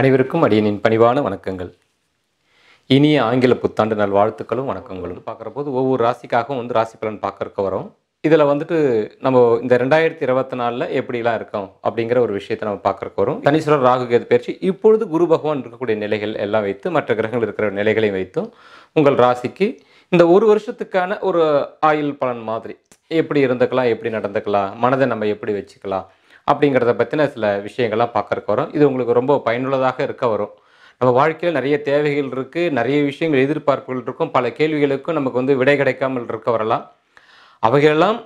அனைவருக்கும் அடியனின் பணிவான வணக்கங்கள் இனிய ஆங்கில புத்தாண்டு நல் வாழ்த்துக்களும் வணக்கங்களும் பார்க்குற போது ஒவ்வொரு ராசிக்காகவும் வந்து ராசி பலன் பார்க்கறக்க வரோம் இதில் வந்துட்டு நம்ம இந்த ரெண்டாயிரத்தி இருபத்தி நாலில் எப்படிலாம் இருக்கோம் அப்படிங்கிற ஒரு விஷயத்தை நம்ம பார்க்குறக்கு வரும் தனீஸ்வரர் ராகு கேது பயிற்சி இப்பொழுது குரு பகவான் இருக்கக்கூடிய நிலைகள் எல்லாம் வைத்து மற்ற கிரகங்கள் இருக்கிற நிலைகளையும் வைத்தும் உங்கள் ராசிக்கு இந்த ஒரு வருஷத்துக்கான ஒரு ஆயுள் பலன் மாதிரி எப்படி இருந்துக்கலாம் எப்படி நடந்துக்கலாம் மனதை நம்ம எப்படி வச்சுக்கலாம் அப்படிங்கிறத பற்றின சில விஷயங்கள்லாம் பார்க்கறக்கு வரும் இது உங்களுக்கு ரொம்ப பயனுள்ளதாக இருக்க வரும் நம்ம வாழ்க்கையில் நிறைய தேவைகள் இருக்குது நிறைய விஷயங்கள் எதிர்பார்ப்புகள் இருக்கும் பல கேள்விகளுக்கும் நமக்கு வந்து விடை கிடைக்காமல் இருக்க வரலாம் அவைகளெல்லாம்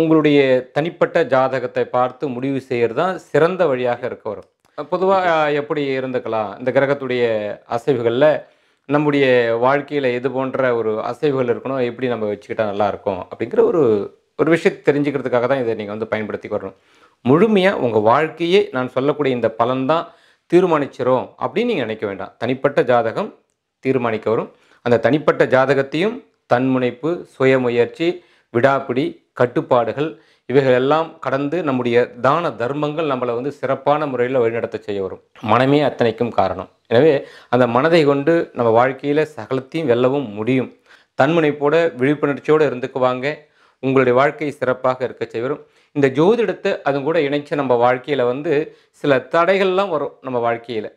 உங்களுடைய தனிப்பட்ட ஜாதகத்தை பார்த்து முடிவு செய்கிறது தான் சிறந்த வழியாக இருக்க வரும் பொதுவாக எப்படி இருந்துக்கலாம் இந்த கிரகத்துடைய அசைவுகளில் நம்முடைய வாழ்க்கையில் எது போன்ற ஒரு அசைவுகள் இருக்கணும் எப்படி நம்ம வச்சுக்கிட்டால் நல்லாயிருக்கும் அப்படிங்கிற ஒரு ஒரு விஷயத்தை தெரிஞ்சுக்கிறதுக்காக தான் இதை நீங்கள் வந்து பயன்படுத்தி வரணும் முழுமையாக உங்கள் வாழ்க்கையே நான் சொல்லக்கூடிய இந்த பலன்தான் தீர்மானிச்சிரும் அப்படின்னு நீங்கள் நினைக்க வேண்டாம் தனிப்பட்ட ஜாதகம் தீர்மானிக்க வரும் அந்த தனிப்பட்ட ஜாதகத்தையும் தன்முனைப்பு சுயமுயற்சி விடாப்பிடி கட்டுப்பாடுகள் இவைகளெல்லாம் கடந்து நம்முடைய தான தர்மங்கள் நம்மளை வந்து சிறப்பான முறையில் வழிநடத்த செய்ய வரும் மனமே அத்தனைக்கும் காரணம் எனவே அந்த மனதை கொண்டு நம்ம வாழ்க்கையில் சகலத்தையும் வெல்லவும் முடியும் தன்முனைப்போட விழிப்புணர்ச்சியோடு இருந்துக்குவாங்க உங்களுடைய வாழ்க்கை சிறப்பாக இருக்க செய்வரும் இந்த ஜோதிடத்தை அதுவும் கூட இணைச்ச நம்ம வாழ்க்கையில் வந்து சில தடைகள்லாம் வரும் நம்ம வாழ்க்கையில்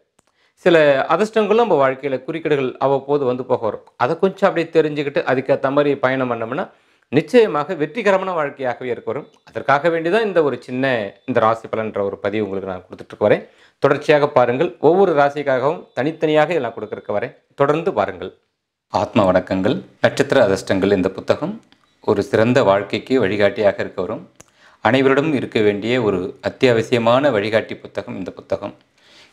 சில அதிர்ஷ்டங்களும் நம்ம வாழ்க்கையில் குறுக்கீடுகள் அவ்வப்போது வந்து போக வரும் அதை கொஞ்சம் அப்படியே தெரிஞ்சுக்கிட்டு அதுக்கேற்ற மாதிரி பயணம் பண்ணோம்னா நிச்சயமாக வெற்றிகரமான வாழ்க்கையாகவே இருக்க வரும் அதற்காக வேண்டி தான் இந்த ஒரு சின்ன இந்த ராசி பலன்ற ஒரு பதிவு உங்களுக்கு நான் கொடுத்துட்டு வரேன் தொடர்ச்சியாக பாருங்கள் ஒவ்வொரு ராசிக்காகவும் தனித்தனியாக எல்லாம் நான் கொடுக்குறக்க வரேன் தொடர்ந்து பாருங்கள் ஆத்ம வணக்கங்கள் நட்சத்திர அதிர்ஷ்டங்கள் இந்த புத்தகம் ஒரு சிறந்த வாழ்க்கைக்கு வழிகாட்டியாக இருக்கவரும் அனைவரிடமும் இருக்க வேண்டிய ஒரு அத்தியாவசியமான வழிகாட்டி புத்தகம் இந்த புத்தகம்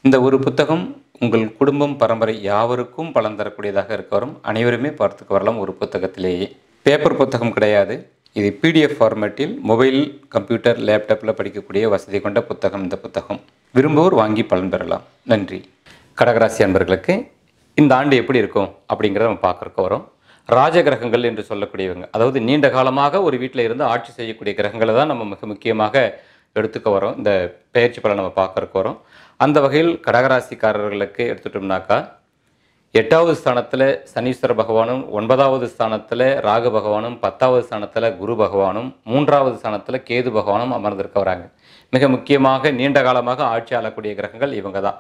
இந்த ஒரு புத்தகம் உங்கள் குடும்பம் பரம்பரை யாவருக்கும் பலன் தரக்கூடியதாக இருக்க வரும் அனைவருமே பார்த்துக்கு வரலாம் ஒரு புத்தகத்திலேயே பேப்பர் புத்தகம் கிடையாது இது பிடிஎஃப் ஃபார்மேட்டில் மொபைல் கம்ப்யூட்டர் லேப்டாப்பில் படிக்கக்கூடிய வசதி கொண்ட புத்தகம் இந்த புத்தகம் விரும்புவோர் வாங்கி பலன் பெறலாம் நன்றி கடகராசி அன்பர்களுக்கு இந்த ஆண்டு எப்படி இருக்கும் அப்படிங்கிறத நம்ம பார்க்குறக்கு வரோம் ராஜ கிரகங்கள் என்று சொல்லக்கூடியவங்க அதாவது நீண்ட காலமாக ஒரு வீட்டில் இருந்து ஆட்சி செய்யக்கூடிய கிரகங்களை தான் நம்ம மிக முக்கியமாக எடுத்துக்க வரோம் இந்த பயிற்சி பலன் நம்ம பார்க்கறக்கு வரோம் அந்த வகையில் கடகராசிக்காரர்களுக்கு எடுத்துட்டோம்னாக்கா எட்டாவது ஸ்தானத்தில் சனீஸ்வர பகவானும் ஒன்பதாவது ஸ்தானத்தில் ராகு பகவானும் பத்தாவது ஸ்தானத்தில் குரு பகவானும் மூன்றாவது ஸ்தானத்தில் கேது பகவானும் அமர்ந்திருக்க வராங்க மிக முக்கியமாக நீண்ட காலமாக ஆட்சி ஆளக்கூடிய கிரகங்கள் இவங்க தான்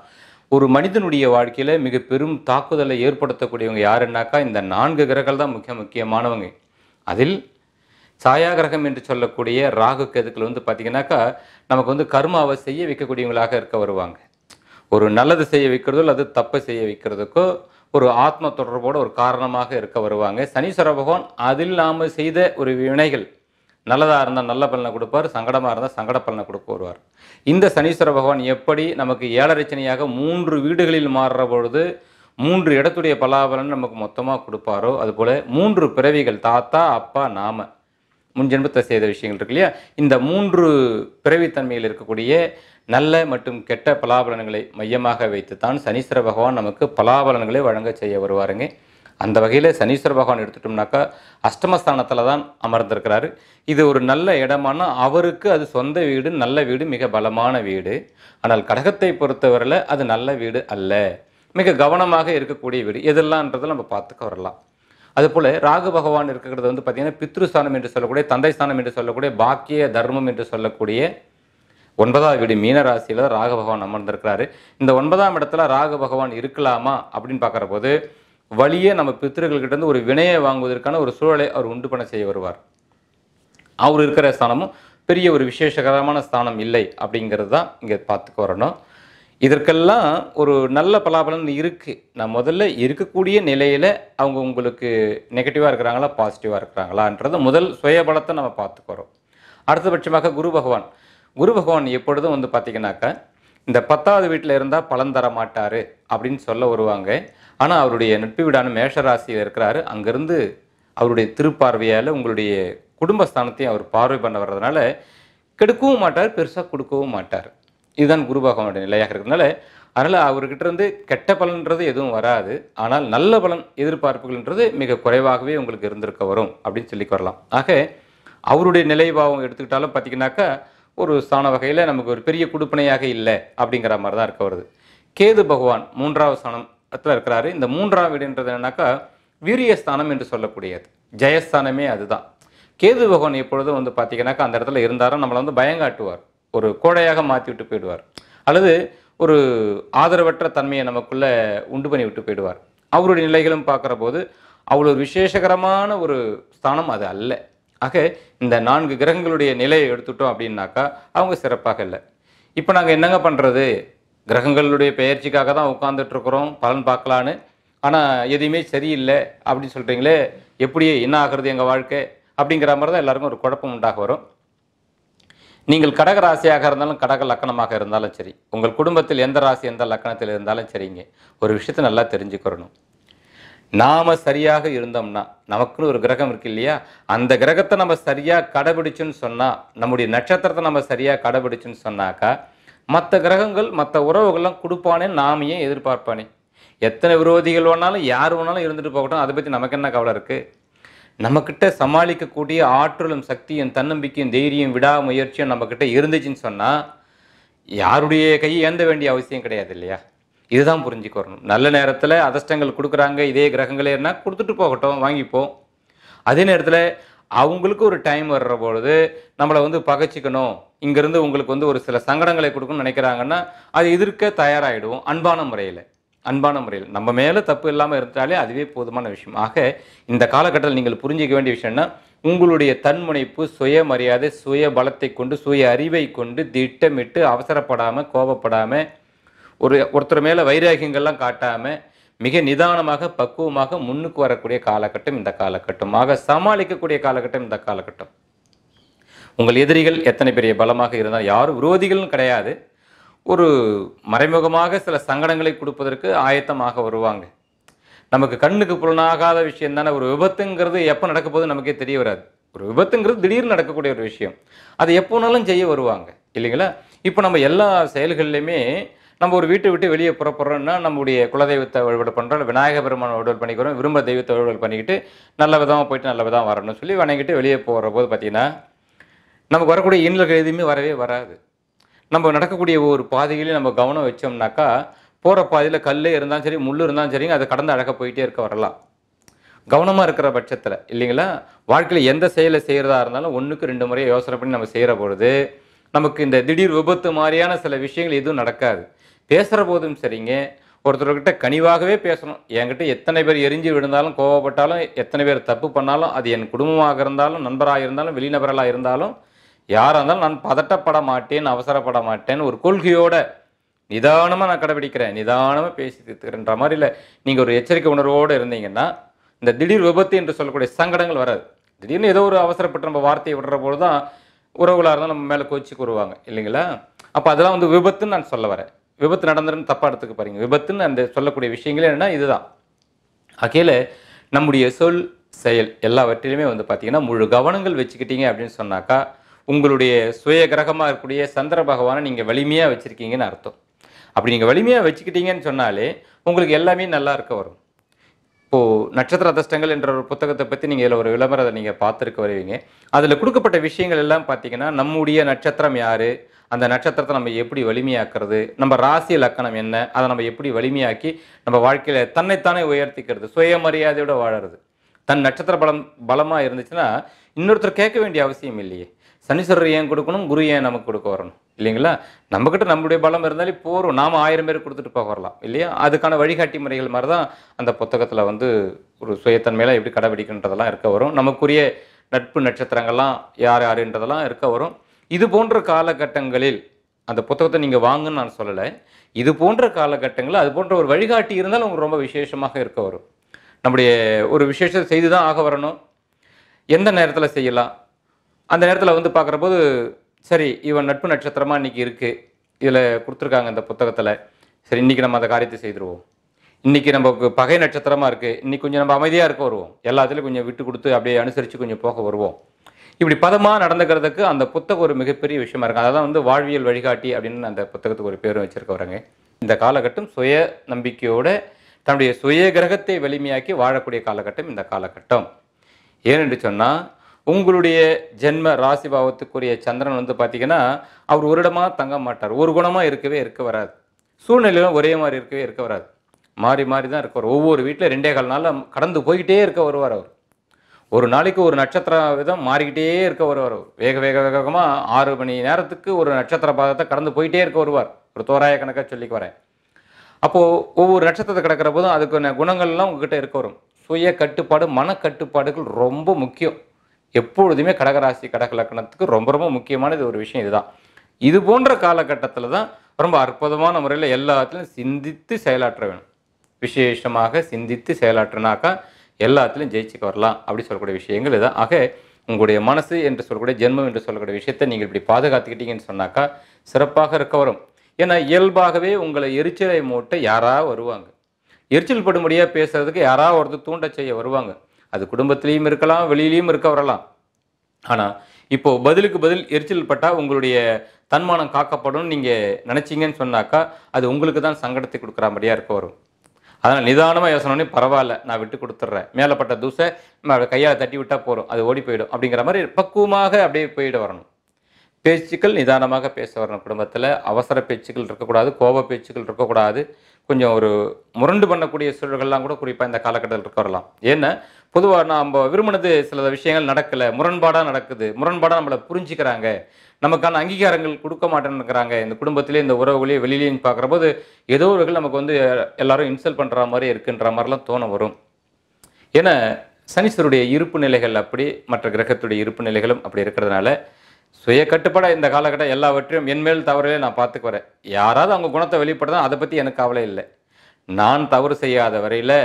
ஒரு மனிதனுடைய வாழ்க்கையில் மிக பெரும் தாக்குதலை ஏற்படுத்தக்கூடியவங்க யாருன்னாக்கா இந்த நான்கு கிரகங்கள் தான் முக்கிய முக்கியமானவங்க அதில் சாயா கிரகம் என்று சொல்லக்கூடிய ராகு கேதுக்கள் வந்து பார்த்திங்கன்னாக்கா நமக்கு வந்து கர்மாவை செய்ய வைக்கக்கூடியவங்களாக இருக்க வருவாங்க ஒரு நல்லது செய்ய வைக்கிறதோ அல்லது தப்பை செய்ய வைக்கிறதுக்கோ ஒரு ஆத்ம தொடர்போடு ஒரு காரணமாக இருக்க வருவாங்க சனீஸ்வர பகவான் அதில் நாம் செய்த ஒரு வினைகள் நல்லதாக இருந்தால் நல்ல பலனை கொடுப்பார் சங்கடமாக இருந்தால் சங்கட பலனை கொடுக்க வருவார் இந்த சனீஸ்வர பகவான் எப்படி நமக்கு ஏழரச்சனையாக மூன்று வீடுகளில் மாறுற பொழுது மூன்று இடத்துடைய பலாபலன் நமக்கு மொத்தமாக கொடுப்பாரோ அதுபோல் மூன்று பிறவிகள் தாத்தா அப்பா நாம முன்ஜென்மத்தை செய்த விஷயங்கள் இருக்கு இல்லையா இந்த மூன்று பிறவித்தன்மையில் இருக்கக்கூடிய நல்ல மற்றும் கெட்ட பலாபலன்களை மையமாக வைத்து தான் சனீஸ்வர பகவான் நமக்கு பலாபலன்களை வழங்க செய்ய வருவாருங்க அந்த வகையில் சனீஸ்வர பகவான் எடுத்துட்டோம்னாக்கா அஷ்டமஸ்தானத்தில் தான் அமர்ந்திருக்கிறாரு இது ஒரு நல்ல இடமான அவருக்கு அது சொந்த வீடு நல்ல வீடு மிக பலமான வீடு ஆனால் கடகத்தை பொறுத்தவரையில் அது நல்ல வீடு அல்ல மிக கவனமாக இருக்கக்கூடிய வீடு எதெல்லாம்ன்றதை நம்ம பார்த்துக்க வரலாம் அதுபோல் ராகு பகவான் இருக்கிறது வந்து பார்த்திங்கன்னா பித்ருஸ்தானம் என்று சொல்லக்கூடிய தந்தை ஸ்தானம் என்று சொல்லக்கூடிய பாக்கிய தர்மம் என்று சொல்லக்கூடிய ஒன்பதாவது வீடு மீனராசியில் ராகு பகவான் அமர்ந்திருக்கிறாரு இந்த ஒன்பதாம் இடத்துல ராகு பகவான் இருக்கலாமா அப்படின்னு பார்க்குற போது வழியே நம்ம பித்திருக்கள்கிட்டேருந்து ஒரு வினையை வாங்குவதற்கான ஒரு சூழலை அவர் உண்டு பண்ண செய்ய வருவார் அவர் இருக்கிற ஸ்தானமும் பெரிய ஒரு விசேஷகரமான ஸ்தானம் இல்லை அப்படிங்கிறது தான் இங்கே பார்த்துக்க வரணும் இதற்கெல்லாம் ஒரு நல்ல பலாபலன் இருக்குது நான் முதல்ல இருக்கக்கூடிய நிலையில் அவங்க உங்களுக்கு நெகட்டிவாக இருக்கிறாங்களா பாசிட்டிவாக இருக்கிறாங்களான்றது முதல் சுயபலத்தை நம்ம பார்த்துக்கிறோம் அடுத்தபட்சமாக குரு பகவான் குரு பகவான் எப்பொழுதும் வந்து பார்த்திங்கனாக்கா இந்த பத்தாவது வீட்டில் இருந்தால் பலன் தர மாட்டார் அப்படின்னு சொல்ல வருவாங்க ஆனால் அவருடைய நட்பு வீடான மேஷராசியில் இருக்கிறாரு அங்கேருந்து அவருடைய திருப்பார்வையால் உங்களுடைய குடும்பஸ்தானத்தையும் அவர் பார்வை பண்ண வர்றதுனால கெடுக்கவும் மாட்டார் பெருசாக கொடுக்கவும் மாட்டார் இதுதான் குரு பகவானுடைய நிலையாக இருக்கிறதுனால அதனால் அவர்கிட்ட இருந்து கெட்ட பலன்றது எதுவும் வராது ஆனால் நல்ல பலன் எதிர்பார்ப்புகள்ன்றது மிக குறைவாகவே உங்களுக்கு இருந்திருக்க வரும் அப்படின்னு சொல்லி வரலாம் ஆக அவருடைய நிலைபாவம் எடுத்துக்கிட்டாலும் பார்த்திங்கனாக்கா ஒரு ஸ்தான வகையில் நமக்கு ஒரு பெரிய குடுப்பனையாக இல்லை அப்படிங்கிற மாதிரி தான் இருக்க வருது கேது பகவான் மூன்றாவது ஸ்தானம் இருக்கிறாரு இந்த மூன்றாம் வீடுன்றது என்னன்னாக்கா வீரியஸ்தானம் என்று சொல்லக்கூடியது ஜெயஸ்தானமே அதுதான் கேது பகவான் எப்பொழுதும் வந்து பார்த்தீங்கன்னாக்கா அந்த இடத்துல இருந்தாரோ நம்மளை வந்து பயங்காட்டுவார் ஒரு கோடையாக மாற்றி விட்டு போயிடுவார் அல்லது ஒரு ஆதரவற்ற தன்மையை நமக்குள்ளே உண்டு பண்ணி விட்டு போயிடுவார் அவருடைய நிலைகளும் பார்க்குற போது அவ்வளோ விசேஷகரமான ஒரு ஸ்தானம் அது அல்ல ஆக இந்த நான்கு கிரகங்களுடைய நிலையை எடுத்துட்டோம் அப்படின்னாக்கா அவங்க சிறப்பாக இல்லை இப்போ நாங்கள் என்னங்க பண்ணுறது கிரகங்களுடைய பெயர்ச்சிக்காக தான் உட்காந்துட்ருக்குறோம் பலன் பார்க்கலான்னு ஆனால் எதுவுமே சரியில்லை அப்படின்னு சொல்கிறீங்களே எப்படி என்ன ஆகிறது எங்கள் வாழ்க்கை அப்படிங்கிற மாதிரி தான் எல்லாருக்கும் ஒரு குழப்பம் உண்டாக வரும் நீங்கள் கடக ராசியாக இருந்தாலும் கடக லக்கணமாக இருந்தாலும் சரி உங்கள் குடும்பத்தில் எந்த ராசி எந்த லக்கணத்தில் இருந்தாலும் சரிங்க ஒரு விஷயத்தை நல்லா தெரிஞ்சுக்கிறணும் நாம் சரியாக இருந்தோம்னா நமக்குன்னு ஒரு கிரகம் இருக்கு இல்லையா அந்த கிரகத்தை நம்ம சரியாக கடைபிடிச்சுன்னு சொன்னால் நம்முடைய நட்சத்திரத்தை நம்ம சரியாக கடைபிடிச்சுன்னு சொன்னாக்கா மற்ற கிரகங்கள் மற்ற உறவுகள்லாம் கொடுப்பானே நாம் ஏன் எதிர்பார்ப்பானே எத்தனை விரோதிகள் வேணாலும் யார் வேணாலும் இருந்துட்டு போகட்டும் அதை பற்றி நமக்கு என்ன கவலை இருக்குது நம்மக்கிட்ட சமாளிக்கக்கூடிய ஆற்றலும் சக்தியும் தன்னம்பிக்கையும் தைரியம் விடாமுயற்சியும் நம்மக்கிட்ட இருந்துச்சுன்னு சொன்னால் யாருடைய கை ஏந்த வேண்டிய அவசியம் கிடையாது இல்லையா இதுதான் புரிஞ்சுக்கணும் நல்ல நேரத்தில் அதிர்ஷ்டங்கள் கொடுக்குறாங்க இதே கிரகங்களேனா கொடுத்துட்டு போகட்டும் வாங்கிப்போம் அதே நேரத்தில் அவங்களுக்கு ஒரு டைம் வர்ற பொழுது நம்மளை வந்து பகைச்சிக்கணும் இங்கேருந்து உங்களுக்கு வந்து ஒரு சில சங்கடங்களை கொடுக்கணும்னு நினைக்கிறாங்கன்னா அது எதிர்க்க தயாராகிடுவோம் அன்பான முறையில் அன்பான முறையில் நம்ம மேலே தப்பு இல்லாமல் இருந்தாலே அதுவே போதுமான விஷயம் ஆக இந்த காலகட்டத்தில் நீங்கள் புரிஞ்சிக்க வேண்டிய விஷயம்னா உங்களுடைய தன்முனைப்பு சுய மரியாதை சுய பலத்தை கொண்டு சுய அறிவை கொண்டு திட்டமிட்டு அவசரப்படாமல் கோபப்படாமல் ஒரு ஒருத்தர் மேலே வைராகியங்கள்லாம் காட்டாமல் மிக நிதானமாக பக்குவமாக முன்னுக்கு வரக்கூடிய காலகட்டம் இந்த காலகட்டமாக சமாளிக்கக்கூடிய காலகட்டம் இந்த காலகட்டம் உங்கள் எதிரிகள் எத்தனை பெரிய பலமாக இருந்தால் யாரும் விரோதிகளும் கிடையாது ஒரு மறைமுகமாக சில சங்கடங்களை கொடுப்பதற்கு ஆயத்தமாக வருவாங்க நமக்கு கண்ணுக்கு புலனாகாத விஷயம் தானே ஒரு விபத்துங்கிறது எப்போ நடக்க போது நமக்கே தெரிய வராது ஒரு விபத்துங்கிறது திடீர்னு நடக்கக்கூடிய ஒரு விஷயம் அது எப்போனாலும் செய்ய வருவாங்க இல்லைங்களா இப்போ நம்ம எல்லா செயல்கள்லையுமே நம்ம ஒரு வீட்டை விட்டு வெளியே புறப்படுறோம்னா நம்முடைய குலதெய்வத்தை வழிபாடு பண்ணுறோம் விநாயக பெருமான வழிபாடு பண்ணிக்கிறோம் விரும்ப தெய்வத்தை வழிபாடு பண்ணிக்கிட்டு நல்ல விதமாக போயிட்டு நல்ல விதமாக வரணும்னு சொல்லி வணங்கிட்டு வெளியே போகிற போது பார்த்திங்கன்னா நமக்கு வரக்கூடிய இன்னல்கள் எதுவுமே வரவே வராது நம்ம நடக்கக்கூடிய ஒரு பாதையிலே நம்ம கவனம் வச்சோம்னாக்கா போகிற பாதையில் கல் இருந்தாலும் சரி முள் இருந்தாலும் சரிங்க அதை கடந்து அழக போயிட்டே இருக்க வரலாம் கவனமாக இருக்கிற பட்சத்தில் இல்லைங்களா வாழ்க்கையில் எந்த செயலை செய்கிறதா இருந்தாலும் ஒன்றுக்கு ரெண்டு முறையை யோசனை பண்ணி நம்ம செய்கிற பொழுது நமக்கு இந்த திடீர் விபத்து மாதிரியான சில விஷயங்கள் எதுவும் நடக்காது பேசுகிற போதும் சரிங்க ஒருத்தர்கிட்ட கனிவாகவே பேசணும் என்கிட்ட எத்தனை பேர் எரிஞ்சு விழுந்தாலும் கோவப்பட்டாலும் எத்தனை பேர் தப்பு பண்ணாலும் அது என் குடும்பமாக இருந்தாலும் நண்பராக இருந்தாலும் வெளிநபர்களாக இருந்தாலும் யாராக இருந்தாலும் நான் பதட்டப்பட மாட்டேன் அவசரப்பட மாட்டேன் ஒரு கொள்கையோட நிதானமாக நான் கடைபிடிக்கிறேன் நிதானமாக பேசி தீர்த்துக்கிறேன்ற மாதிரி இல்லை நீங்கள் ஒரு எச்சரிக்கை உணர்வோடு இருந்தீங்கன்னா இந்த திடீர் விபத்து என்று சொல்லக்கூடிய சங்கடங்கள் வராது திடீர்னு ஏதோ ஒரு அவசரப்பட்டு நம்ம வார்த்தையை விடுற போது தான் உறவுகளாக இருந்தால் நம்ம மேலே கோச்சிக்கு வருவாங்க இல்லைங்களா அப்போ அதெல்லாம் வந்து விபத்துன்னு நான் சொல்ல வரேன் விபத்து நடந்துருன்னு தப்பாக எடுத்துக்க பாருங்க விபத்துன்னு அந்த சொல்லக்கூடிய விஷயங்களே என்னென்னா இதுதான் ஆகையில் நம்முடைய சொல் செயல் எல்லாவற்றிலுமே வந்து பார்த்திங்கன்னா முழு கவனங்கள் வச்சுக்கிட்டீங்க அப்படின்னு சொன்னாக்கா உங்களுடைய சுய கிரகமாக இருக்கக்கூடிய சந்திர பகவானை நீங்கள் வலிமையாக வச்சுருக்கீங்கன்னு அர்த்தம் அப்படி நீங்கள் வலிமையாக வச்சுக்கிட்டீங்கன்னு சொன்னாலே உங்களுக்கு எல்லாமே நல்லா இருக்க வரும் இப்போது நட்சத்திர அதிர்ஷ்டங்கள் என்ற ஒரு புத்தகத்தை பற்றி நீங்கள் இதில் ஒரு விளம்பரத்தை நீங்கள் பார்த்துருக்க வருவீங்க அதில் கொடுக்கப்பட்ட விஷயங்கள் எல்லாம் பார்த்தீங்கன்னா நம்முடைய நட்சத்திரம் யார் அந்த நட்சத்திரத்தை நம்ம எப்படி வலிமையாக்குறது நம்ம ராசி லக்கணம் என்ன அதை நம்ம எப்படி வலிமையாக்கி நம்ம வாழ்க்கையில் தன்னைத்தானே உயர்த்திக்கிறது சுயமரியாதையோட வாழறது தன் நட்சத்திர பலம் பலமாக இருந்துச்சுன்னா இன்னொருத்தர் கேட்க வேண்டிய அவசியம் இல்லையே சனீஸ்வரர் ஏன் கொடுக்கணும் குரு ஏன் நமக்கு கொடுக்க வரணும் இல்லைங்களா நம்மக்கிட்ட நம்மளுடைய பலம் இருந்தாலே போகிறோம் நாம் ஆயிரம் பேர் கொடுத்துட்டு போக வரலாம் இல்லையா அதுக்கான வழிகாட்டி முறைகள் மாதிரி தான் அந்த புத்தகத்தில் வந்து ஒரு சுயத்தன்மையெல்லாம் எப்படி கடைபிடிக்கின்றதெல்லாம் இருக்க வரும் நமக்குரிய நட்பு நட்சத்திரங்கள்லாம் யார் யாருன்றதெல்லாம் இருக்க வரும் இது போன்ற காலகட்டங்களில் அந்த புத்தகத்தை நீங்கள் வாங்குன்னு நான் சொல்லலை இது போன்ற காலகட்டங்களில் அது போன்ற ஒரு வழிகாட்டி இருந்தால் உங்களுக்கு ரொம்ப விசேஷமாக இருக்க வரும் நம்முடைய ஒரு விசேஷத்தை செய்து தான் ஆக வரணும் எந்த நேரத்தில் செய்யலாம் அந்த நேரத்தில் வந்து பார்க்குற போது சரி இவன் நட்பு நட்சத்திரமாக இன்றைக்கி இருக்குது இதில் கொடுத்துருக்காங்க இந்த புத்தகத்தில் சரி இன்றைக்கி நம்ம அந்த காரியத்தை செய்திருவோம் இன்றைக்கி நமக்கு பகை நட்சத்திரமாக இருக்குது இன்றைக்கி கொஞ்சம் நம்ம அமைதியாக இருக்க வருவோம் எல்லாத்துலேயும் கொஞ்சம் விட்டு கொடுத்து அப்படியே அனுசரித்து கொஞ்சம் போக வருவோம் இப்படி பதமாக நடந்துக்கிறதுக்கு அந்த புத்தகம் ஒரு மிகப்பெரிய விஷயமா இருக்கும் அதான் வந்து வாழ்வியல் வழிகாட்டி அப்படின்னு அந்த புத்தகத்துக்கு ஒரு பேரும் வரங்க இந்த காலகட்டம் சுய நம்பிக்கையோடு தன்னுடைய சுய கிரகத்தை வலிமையாக்கி வாழக்கூடிய காலகட்டம் இந்த காலகட்டம் ஏனென்று சொன்னால் உங்களுடைய ஜென்ம ராசி பாவத்துக்குரிய சந்திரன் வந்து பார்த்தீங்கன்னா அவர் ஒரு இடமாக தங்க மாட்டார் ஒரு குணமாக இருக்கவே இருக்க வராது சூழ்நிலையும் ஒரே மாதிரி இருக்கவே இருக்க வராது மாறி மாறி தான் இருக்கவர் ஒவ்வொரு வீட்டில் ரெண்டே கால் நாளில் கடந்து போய்கிட்டே இருக்க வருவார் அவர் ஒரு நாளைக்கு ஒரு நட்சத்திர விதம் மாறிக்கிட்டே இருக்க வருவார் அவர் வேக வேக வேகமாக ஆறு மணி நேரத்துக்கு ஒரு நட்சத்திர பாதத்தை கடந்து போயிட்டே இருக்க வருவார் ஒரு தோராய கணக்காக சொல்லிக்கு வரேன் அப்போது ஒவ்வொரு நட்சத்திரத்தை கிடக்கிற போதும் அதுக்கு குணங்கள்லாம் உங்ககிட்ட இருக்க வரும் சுய கட்டுப்பாடு மன கட்டுப்பாடுகள் ரொம்ப முக்கியம் எப்பொழுதுமே கடகராசி கடக லக்கணத்துக்கு ரொம்ப ரொம்ப முக்கியமானது ஒரு விஷயம் இதுதான் இது போன்ற காலகட்டத்தில் தான் ரொம்ப அற்புதமான முறையில் எல்லாத்துலையும் சிந்தித்து செயலாற்ற வேணும் விசேஷமாக சிந்தித்து செயலாற்றினாக்கா எல்லாத்துலையும் ஜெயிச்சுக்க வரலாம் அப்படி சொல்லக்கூடிய விஷயங்கள் இதான் ஆக உங்களுடைய மனசு என்று சொல்லக்கூடிய ஜென்மம் என்று சொல்லக்கூடிய விஷயத்தை நீங்கள் இப்படி பாதுகாத்துக்கிட்டீங்கன்னு சொன்னாக்கா சிறப்பாக இருக்க வரும் ஏன்னா இயல்பாகவே உங்களை எரிச்சலை மூட்ட யாராக வருவாங்க எரிச்சல் படும்படியாக பேசுறதுக்கு யாராவது ஒருத்தர் தூண்ட செய்ய வருவாங்க அது குடும்பத்திலையும் இருக்கலாம் வெளியிலையும் இருக்க வரலாம் ஆனால் இப்போது பதிலுக்கு பதில் எரிச்சல் பட்டால் உங்களுடைய தன்மானம் காக்கப்படும் நீங்கள் நினச்சிங்கன்னு சொன்னாக்கா அது உங்களுக்கு தான் சங்கடத்தை கொடுக்குற மாதிரியாக இருக்க வரும் அதனால் நிதானமாக யோசனோன்னே பரவாயில்ல நான் விட்டு கொடுத்துட்றேன் மேலப்பட்ட தூசை கையால் தட்டி விட்டால் போகிறோம் அது ஓடி போயிடும் அப்படிங்கிற மாதிரி பக்குவமாக அப்படியே போயிட வரணும் பேச்சுக்கள் நிதானமாக பேச வரணும் குடும்பத்தில் அவசர பேச்சுக்கள் இருக்கக்கூடாது கோப பேச்சுக்கள் இருக்கக்கூடாது கொஞ்சம் ஒரு முரண்டு பண்ணக்கூடிய சூழல்கள்லாம் கூட குறிப்பாக இந்த காலகட்டத்தில் இருக்க வரலாம் ஏன்னா பொதுவாக நம்ம விரும்பினது சில விஷயங்கள் நடக்கலை முரண்பாடாக நடக்குது முரண்பாடாக நம்மளை புரிஞ்சுக்கிறாங்க நமக்கான அங்கீகாரங்கள் கொடுக்க மாட்டேன்னுக்கிறாங்க இந்த குடும்பத்திலே இந்த உறவுகளையும் வெளியிலேயும் பார்க்குற போது ஏதோ ஒரு நமக்கு வந்து எல்லாரும் இன்சல்ட் பண்ணுற மாதிரி இருக்குன்ற மாதிரிலாம் தோண வரும் ஏன்னா சனீஸ்வருடைய இருப்பு நிலைகள் அப்படி மற்ற கிரகத்துடைய இருப்பு நிலைகளும் அப்படி இருக்கிறதுனால சுய கட்டுப்பாட இந்த காலகட்டம் எல்லாவற்றையும் என்மேல் தவறையே நான் பார்த்துக்கு வரேன் யாராவது அவங்க குணத்தை வெளிப்படுத்தா அதை பற்றி எனக்கு கவலை இல்லை நான் தவறு செய்யாத வரையில்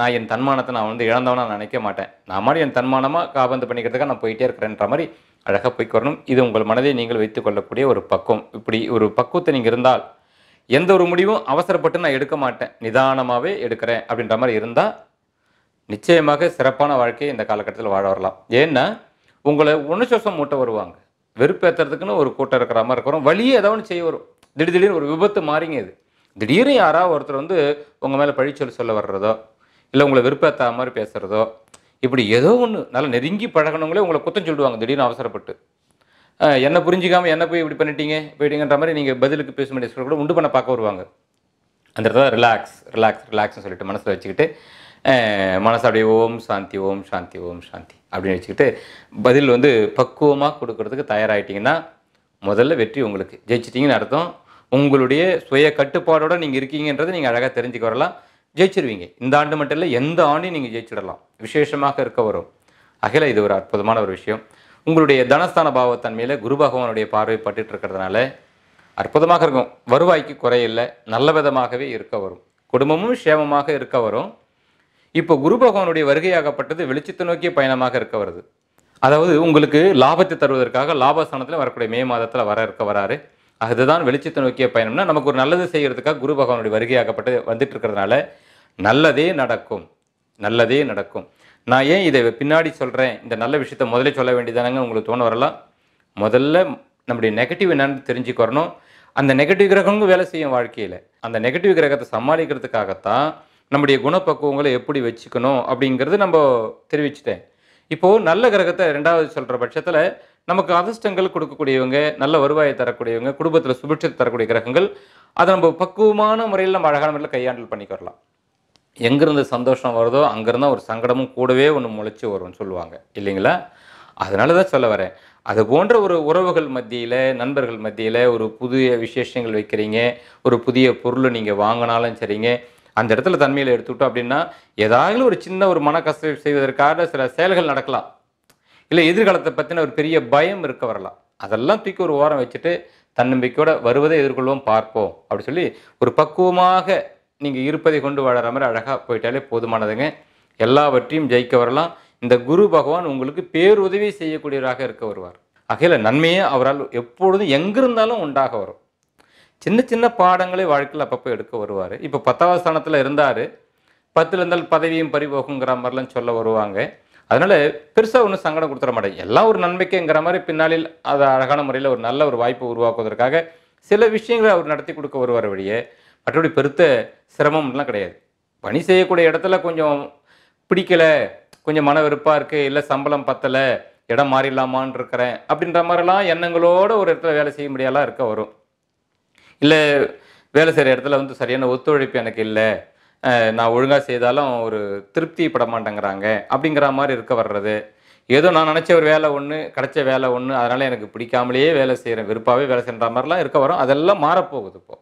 நான் என் தன்மானத்தை நான் வந்து இழந்தவனா நினைக்க மாட்டேன் நான் மாதிரி என் தன்மானமாக காபந்து பண்ணிக்கிறதுக்காக நான் போயிட்டே இருக்கிறேன்ற மாதிரி அழகாக போய்க்கு வரணும் இது உங்கள் மனதை நீங்கள் வைத்துக்கொள்ளக்கூடிய ஒரு பக்குவம் இப்படி ஒரு பக்குவத்தை நீங்கள் இருந்தால் எந்த ஒரு முடிவும் அவசரப்பட்டு நான் எடுக்க மாட்டேன் நிதானமாகவே எடுக்கிறேன் அப்படின்ற மாதிரி இருந்தால் நிச்சயமாக சிறப்பான வாழ்க்கையை இந்த காலகட்டத்தில் வாழ வரலாம் ஏன்னா உங்களை உணர்ச்சோசம் மூட்டை வருவாங்க வெறுப்பேற்றுறதுக்குன்னு ஒரு கூட்டம் இருக்கிற மாதிரி இருக்கிறோம் வழியே ஏதோ ஒன்று செய்ய வரும் திடீர் திடீர்னு ஒரு விபத்து மாறிங்க இது திடீர்னு யாராவது ஒருத்தர் வந்து உங்கள் மேலே பழிச்சொல் சொல்ல வர்றதோ இல்லை உங்களை விருப்பத்தா மாதிரி பேசுகிறதோ இப்படி ஏதோ ஒன்று நல்லா நெருங்கி பழகணுங்களே உங்களை குத்தம் சொல்லுவாங்க திடீர்னு அவசரப்பட்டு என்ன புரிஞ்சிக்காமல் என்ன போய் இப்படி பண்ணிட்டீங்க போயிட்டீங்கன்ற மாதிரி நீங்கள் பதிலுக்கு பேச வேண்டிய கூட உண்டு பண்ண பார்க்க வருவாங்க அந்த இடத்துல ரிலாக்ஸ் ரிலாக்ஸ் ரிலாக்ஸ்னு சொல்லிட்டு மனசில் வச்சுக்கிட்டு மனசு அப்படியே ஓம் சாந்தி ஓம் சாந்தி ஓம் சாந்தி அப்படின்னு வச்சுக்கிட்டு பதில் வந்து பக்குவமாக கொடுக்கறதுக்கு தயாராகிட்டிங்கன்னா முதல்ல வெற்றி உங்களுக்கு ஜெயிச்சிட்டிங்கன்னு அர்த்தம் உங்களுடைய சுய கட்டுப்பாடோடு நீங்கள் இருக்கீங்கன்றது நீங்கள் அழகாக தெரிஞ்சுக்க வரலாம் ஜெயிச்சிருவீங்க இந்த ஆண்டு மட்டும் இல்லை எந்த ஆண்டையும் நீங்கள் ஜெயிச்சிடலாம் விசேஷமாக இருக்க வரும் அகில இது ஒரு அற்புதமான ஒரு விஷயம் உங்களுடைய தனஸ்தான பாவத்தன்மையில் குரு பகவானுடைய பார்வை பட்டுட்டு இருக்கிறதுனால அற்புதமாக இருக்கும் வருவாய்க்கு குறையில்லை நல்ல விதமாகவே இருக்க வரும் குடும்பமும் சேமமாக இருக்க வரும் இப்போ குரு பகவானுடைய வருகையாகப்பட்டது வெளிச்சத்தை நோக்கிய பயணமாக இருக்க வருது அதாவது உங்களுக்கு லாபத்தை தருவதற்காக லாபஸ்தானத்தில் வரக்கூடிய மே மாதத்தில் வர இருக்க வராரு அதுதான் வெளிச்சத்தை நோக்கிய பயணம்னா நமக்கு ஒரு நல்லது செய்கிறதுக்காக குரு பகவானுடைய வருகையாகப்பட்டு வந்துட்டு இருக்கிறதுனால நல்லதே நடக்கும் நல்லதே நடக்கும் நான் ஏன் இதை பின்னாடி சொல்கிறேன் இந்த நல்ல விஷயத்த முதலே சொல்ல வேண்டியதானங்க உங்களுக்கு தோண வரலாம் முதல்ல நம்முடைய நெகட்டிவ் என்னன்னு தெரிஞ்சுக்கிறணும் அந்த நெகட்டிவ் கிரகங்களும் வேலை செய்யும் வாழ்க்கையில் அந்த நெகட்டிவ் கிரகத்தை சமாளிக்கிறதுக்காகத்தான் நம்முடைய குணப்பக்குவங்களை எப்படி வச்சுக்கணும் அப்படிங்கிறது நம்ம தெரிவிச்சிட்டேன் இப்போது நல்ல கிரகத்தை ரெண்டாவது சொல்கிற பட்சத்தில் நமக்கு அதிர்ஷ்டங்கள் கொடுக்கக்கூடியவங்க நல்ல வருவாயை தரக்கூடியவங்க குடும்பத்தில் சுபிட்சத்தை தரக்கூடிய கிரகங்கள் அதை நம்ம பக்குவமான முறையில் நம்ம அழகான முறையில் கையாண்டல் பண்ணிக்கிறலாம் எங்கேருந்து சந்தோஷம் வருதோ அங்கேருந்து ஒரு சங்கடமும் கூடவே ஒன்று முளைச்சி வரும்னு சொல்லுவாங்க இல்லைங்களா அதனால தான் சொல்ல வரேன் அது போன்ற ஒரு உறவுகள் மத்தியில் நண்பர்கள் மத்தியில் ஒரு புதிய விசேஷங்கள் வைக்கிறீங்க ஒரு புதிய பொருள் நீங்கள் வாங்கினாலும் சரிங்க அந்த இடத்துல தன்மையில் எடுத்துக்கிட்டோம் அப்படின்னா ஏதாவது ஒரு சின்ன ஒரு மனக்கசை செய்வதற்காக சில செயல்கள் நடக்கலாம் இல்லை எதிர்காலத்தை பற்றின ஒரு பெரிய பயம் இருக்க வரலாம் அதெல்லாம் தூக்கி ஒரு ஓரம் வச்சுட்டு தன்னம்பிக்கையோட வருவதை எதிர்கொள்வோம் பார்ப்போம் அப்படி சொல்லி ஒரு பக்குவமாக நீங்கள் இருப்பதை கொண்டு வாழற மாதிரி அழகாக போயிட்டாலே போதுமானதுங்க எல்லாவற்றையும் ஜெயிக்க வரலாம் இந்த குரு பகவான் உங்களுக்கு பேருதவி செய்யக்கூடியவராக இருக்க வருவார் அகையில் நன்மையே அவரால் எப்பொழுதும் எங்கிருந்தாலும் உண்டாக வரும் சின்ன சின்ன பாடங்களே வாழ்க்கையில் அப்பப்போ எடுக்க வருவார் இப்போ பத்தாவது ஸ்தானத்தில் இருந்தார் பத்தில் இருந்தால் பதவியும் பறிபோகுங்கிற மாதிரிலாம் சொல்ல வருவாங்க அதனால பெருசாக ஒன்றும் சங்கடம் கொடுத்துட மாட்டேன் எல்லாம் ஒரு நன்மைக்குங்கிற மாதிரி பின்னாளில் அதை அழகான முறையில் ஒரு நல்ல ஒரு வாய்ப்பு உருவாக்குவதற்காக சில விஷயங்களை அவர் நடத்தி கொடுக்க வருவார் வழியே மற்றபடி பெருத்த சிரமம்லாம் கிடையாது பணி செய்யக்கூடிய இடத்துல கொஞ்சம் பிடிக்கலை கொஞ்சம் மன வெறுப்பாக இருக்குது இல்லை சம்பளம் பத்தலை இடம் மாறிடலாமான் இருக்கிறேன் அப்படின்ற மாதிரிலாம் எண்ணங்களோடு ஒரு இடத்துல வேலை செய்ய முடியாதான் இருக்க வரும் இல்லை வேலை செய்கிற இடத்துல வந்து சரியான ஒத்துழைப்பு எனக்கு இல்லை நான் ஒழுங்காக செய்தாலும் ஒரு திருப்தி பட மாட்டேங்கிறாங்க அப்படிங்கிற மாதிரி இருக்க வர்றது ஏதோ நான் நினச்ச ஒரு வேலை ஒன்று கிடைச்ச வேலை ஒன்று அதனால் எனக்கு பிடிக்காமலேயே வேலை செய்கிறேன் விருப்பாகவே வேலை செய்கிற மாதிரிலாம் இருக்க வரும் அதெல்லாம் மாறப்போகுது இப்போது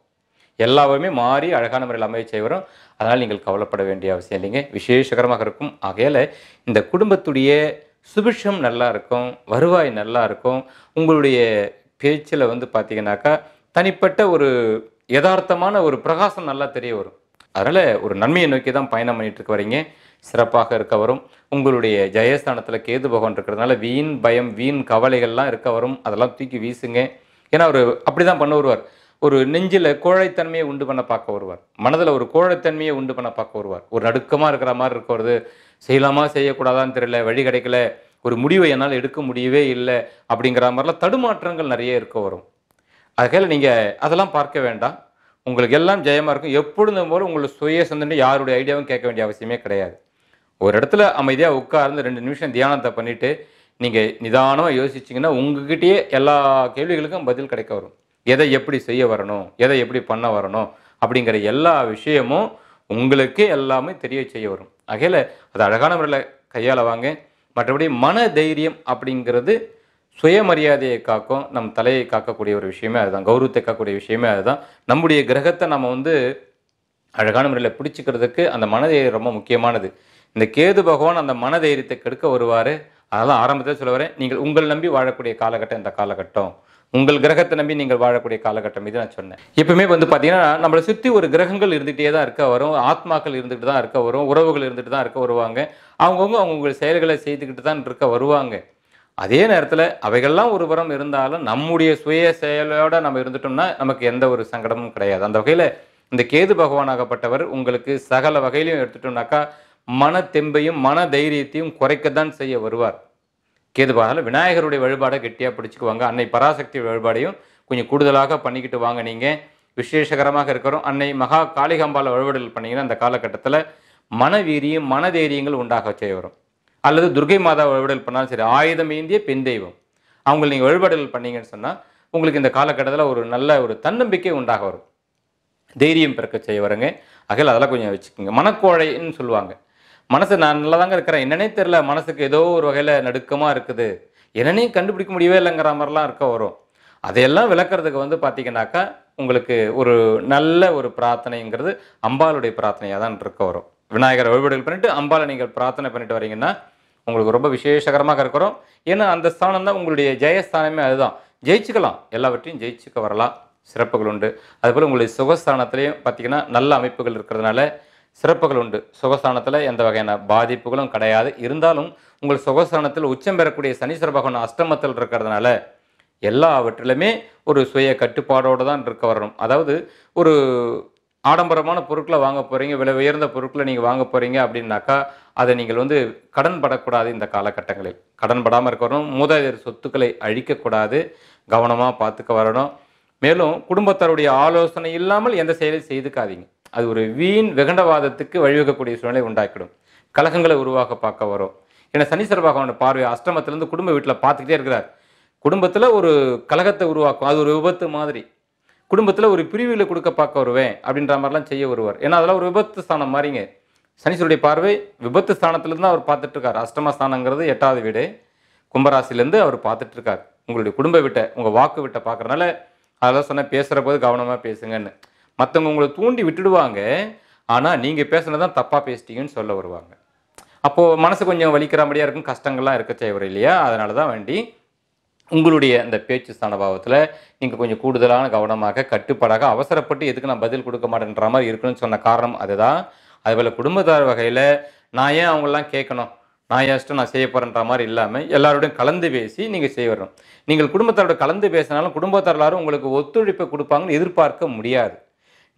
எல்லாருமே மாறி அழகான முறையில் அமைய வரும் அதனால் நீங்கள் கவலைப்பட வேண்டிய அவசியம் இல்லைங்க விசேஷகரமாக இருக்கும் ஆகையில் இந்த குடும்பத்துடைய சுபிஷம் நல்லா இருக்கும் வருவாய் நல்லா இருக்கும் உங்களுடைய பேச்சில் வந்து பார்த்தீங்கன்னாக்கா தனிப்பட்ட ஒரு யதார்த்தமான ஒரு பிரகாசம் நல்லா தெரிய வரும் அதனால் ஒரு நன்மையை நோக்கி தான் பயணம் பண்ணிகிட்டு இருக்க வரீங்க சிறப்பாக இருக்க வரும் உங்களுடைய ஜெயஸ்தானத்தில் கேது பகவான் இருக்கிறதுனால வீண் பயம் வீண் கவலைகள்லாம் இருக்க வரும் அதெல்லாம் தூக்கி வீசுங்க ஏன்னா அவர் அப்படி தான் பண்ண வருவார் ஒரு நெஞ்சில் கோழைத்தன்மையை உண்டு பண்ண பார்க்க வருவார் மனதில் ஒரு கோழைத்தன்மையை உண்டு பண்ண பார்க்க வருவார் ஒரு நடுக்கமாக இருக்கிற மாதிரி இருக்கிறது செய்யலாமா செய்யக்கூடாதான்னு தெரியல வழி கிடைக்கல ஒரு முடிவை என்னால் எடுக்க முடியவே இல்லை அப்படிங்கிற மாதிரிலாம் தடுமாற்றங்கள் நிறைய இருக்க வரும் அதுக்காக நீங்கள் அதெல்லாம் பார்க்க வேண்டாம் உங்களுக்கு எல்லாம் ஜெயமாக இருக்கும் எப்பொழுதும் போல உங்களுக்கு சுய சந்தனை யாருடைய ஐடியாவும் கேட்க வேண்டிய அவசியமே கிடையாது ஒரு இடத்துல அமைதியாக உட்கார்ந்து ரெண்டு நிமிஷம் தியானத்தை பண்ணிவிட்டு நீங்கள் நிதானமாக யோசிச்சிங்கன்னா உங்ககிட்டயே எல்லா கேள்விகளுக்கும் பதில் கிடைக்க வரும் எதை எப்படி செய்ய வரணும் எதை எப்படி பண்ண வரணும் அப்படிங்கிற எல்லா விஷயமும் உங்களுக்கே எல்லாமே தெரிய செய்ய வரும் ஆகையில் அது அழகான முறையில் கையாள வாங்க மற்றபடி மன தைரியம் அப்படிங்கிறது சுயமரியாதையை காக்கும் நம் தலையை காக்கக்கூடிய ஒரு விஷயமே அதுதான் கௌரவத்தை காக்கக்கூடிய விஷயமே அதுதான் நம்முடைய கிரகத்தை நம்ம வந்து அழகான முறையில் பிடிச்சிக்கிறதுக்கு அந்த மனதை ரொம்ப முக்கியமானது இந்த கேது பகவான் அந்த மனதைரியத்தை கெடுக்க வருவார் அதெல்லாம் ஆரம்பத்தில் சொல்ல வரேன் நீங்கள் உங்கள் நம்பி வாழக்கூடிய காலகட்டம் இந்த காலகட்டம் உங்கள் கிரகத்தை நம்பி நீங்கள் வாழக்கூடிய காலகட்டம் இது நான் சொன்னேன் எப்பவுமே வந்து பார்த்தீங்கன்னா நம்மளை சுற்றி ஒரு கிரகங்கள் இருந்துகிட்டே தான் இருக்க வரும் ஆத்மாக்கள் இருந்துகிட்டு தான் இருக்க வரும் உறவுகள் இருந்துகிட்டு தான் இருக்க வருவாங்க அவங்கவுங்க அவங்கவுங்க செயல்களை செய்துக்கிட்டு தான் இருக்க வருவாங்க அதே நேரத்தில் அவைகள்லாம் ஒரு புறம் இருந்தாலும் நம்முடைய சுய செயலோடு நம்ம இருந்துட்டோம்னா நமக்கு எந்த ஒரு சங்கடமும் கிடையாது அந்த வகையில் இந்த கேது பகவானாகப்பட்டவர் உங்களுக்கு சகல வகையிலையும் எடுத்துட்டோம்னாக்கா மன தெம்பையும் மன தைரியத்தையும் குறைக்கத்தான் செய்ய வருவார் கேது பகவானால் விநாயகருடைய வழிபாடை கெட்டியாக பிடிச்சிக்குவாங்க அன்னை பராசக்தி வழிபாடையும் கொஞ்சம் கூடுதலாக பண்ணிக்கிட்டு வாங்க நீங்கள் விசேஷகரமாக இருக்கிறோம் அன்னை மகா காளிகம்பால வழிபாடுகள் பண்ணிங்கன்னா அந்த காலகட்டத்தில் மனவீரியம் மனதைரியங்கள் உண்டாக செய்ய வரும் அல்லது துர்கை மாதா வழிபடல் பண்ணாலும் சரி ஆயுதம் ஏந்திய பெண் தெய்வம் அவங்க நீங்கள் வழிபாடுகள் பண்ணீங்கன்னு சொன்னால் உங்களுக்கு இந்த காலகட்டத்தில் ஒரு நல்ல ஒரு தன்னம்பிக்கை உண்டாக வரும் தைரியம் பிறக்க செய்ய வரங்க அகல் அதெல்லாம் கொஞ்சம் வச்சுக்கோங்க மனக்கோழைன்னு சொல்லுவாங்க மனசு நான் நல்லா தாங்க இருக்கிறேன் என்னன்னே தெரில மனசுக்கு ஏதோ ஒரு வகையில் நடுக்கமாக இருக்குது என்னன்னே கண்டுபிடிக்க முடியவே இல்லைங்கிற மாதிரிலாம் இருக்க வரும் அதையெல்லாம் விளக்குறதுக்கு வந்து பார்த்தீங்கன்னாக்கா உங்களுக்கு ஒரு நல்ல ஒரு பிரார்த்தனைங்கிறது அம்பாளுடைய பிரார்த்தனையாக தான் இருக்க வரும் விநாயகர் வழிபாடுகள் பண்ணிவிட்டு அம்பாலை நீங்கள் பிரார்த்தனை பண்ணிட்டு வரீங்கன்னா உங்களுக்கு ரொம்ப விசேஷகரமாக இருக்கிறோம் ஏன்னா அந்த ஸ்தானம் தான் உங்களுடைய ஜெயஸ்தானமே அதுதான் ஜெயிச்சுக்கலாம் எல்லாவற்றையும் ஜெயிச்சுக்க வரலாம் சிறப்புகள் உண்டு அதுபோல் உங்களுடைய சுகஸ்தானத்துலேயும் பார்த்திங்கன்னா நல்ல அமைப்புகள் இருக்கிறதுனால சிறப்புகள் உண்டு சுகஸ்தானத்தில் எந்த வகையான பாதிப்புகளும் கிடையாது இருந்தாலும் உங்கள் சுகஸ்தானத்தில் உச்சம் பெறக்கூடிய சனீஸ்வர பகவான் அஷ்டமத்தில் இருக்கிறதுனால எல்லாவற்றிலுமே ஒரு சுய கட்டுப்பாடோடு தான் இருக்க வரணும் அதாவது ஒரு ஆடம்பரமான பொருட்களை வாங்க போகிறீங்க விலை உயர்ந்த பொருட்களை நீங்கள் வாங்க போகிறீங்க அப்படின்னாக்கா அதை நீங்கள் வந்து கடன் படக்கூடாது இந்த காலகட்டங்களில் கடன் படாமல் இருக்கணும் மூதாதையர் சொத்துக்களை அழிக்கக்கூடாது கவனமாக பார்த்துக்க வரணும் மேலும் குடும்பத்தாருடைய ஆலோசனை இல்லாமல் எந்த செயலையும் செய்துக்காதீங்க அது ஒரு வீண் வெகண்டவாதத்துக்கு வழிவகக்கூடிய சூழ்நிலை உண்டாக்கிடும் கலகங்களை உருவாக்க பார்க்க வரும் ஏன்னா சனீஸ்வர பகவான பார்வை அஷ்டமத்திலேருந்து குடும்ப வீட்டில் பார்த்துக்கிட்டே இருக்கிறார் குடும்பத்தில் ஒரு கலகத்தை உருவாக்கும் அது ஒரு விபத்து மாதிரி குடும்பத்தில் ஒரு பிரிவில் கொடுக்க பார்க்க வருவேன் அப்படின்ற மாதிரிலாம் செய்ய வருவார் ஏன்னா அதெல்லாம் ஒரு விபத்து ஸ்தானம் மாதிரிங்க சனீஸ்வருடைய பார்வை விபத்து ஸ்தானத்துலேருந்து அவர் பார்த்துட்ருக்கார் அஷ்டமஸ்தானங்கிறது எட்டாவது வீடு கும்பராசிலேருந்து அவர் பார்த்துட்ருக்கார் உங்களுடைய குடும்ப வீட்டை உங்கள் வாக்கு வீட்டை பார்க்குறனால அதெல்லாம் சொன்னால் பேசுகிற போது கவனமாக பேசுங்கன்னு மற்றவங்க உங்களை தூண்டி விட்டுடுவாங்க ஆனால் நீங்கள் பேசுனது தான் தப்பாக பேசிட்டீங்கன்னு சொல்ல வருவாங்க அப்போது மனசு கொஞ்சம் வலிக்கிற வலிக்கிறாம்படியாக இருக்கும் கஷ்டங்கள்லாம் இருக்க செய்வர் இல்லையா அதனால தான் வேண்டி உங்களுடைய அந்த பேச்சு ஸ்தானபாவத்தில் நீங்கள் கொஞ்சம் கூடுதலான கவனமாக கட்டுப்பாடாக அவசரப்பட்டு எதுக்கு நான் பதில் கொடுக்க மாட்டேன்ற மாதிரி இருக்குன்னு சொன்ன காரணம் அதுதான் அதுபோல் குடும்பத்தார் வகையில் நான் ஏன் அவங்களாம் கேட்கணும் நான் ஏஸ்ட்டு நான் செய்ய போகிறேன்ற மாதிரி இல்லாமல் எல்லாரோடையும் கலந்து பேசி நீங்கள் செய்ய வரணும் நீங்கள் குடும்பத்தாரோட கலந்து பேசினாலும் குடும்பத்தார் எல்லாரும் உங்களுக்கு ஒத்துழைப்பை கொடுப்பாங்கன்னு எதிர்பார்க்க முடியாது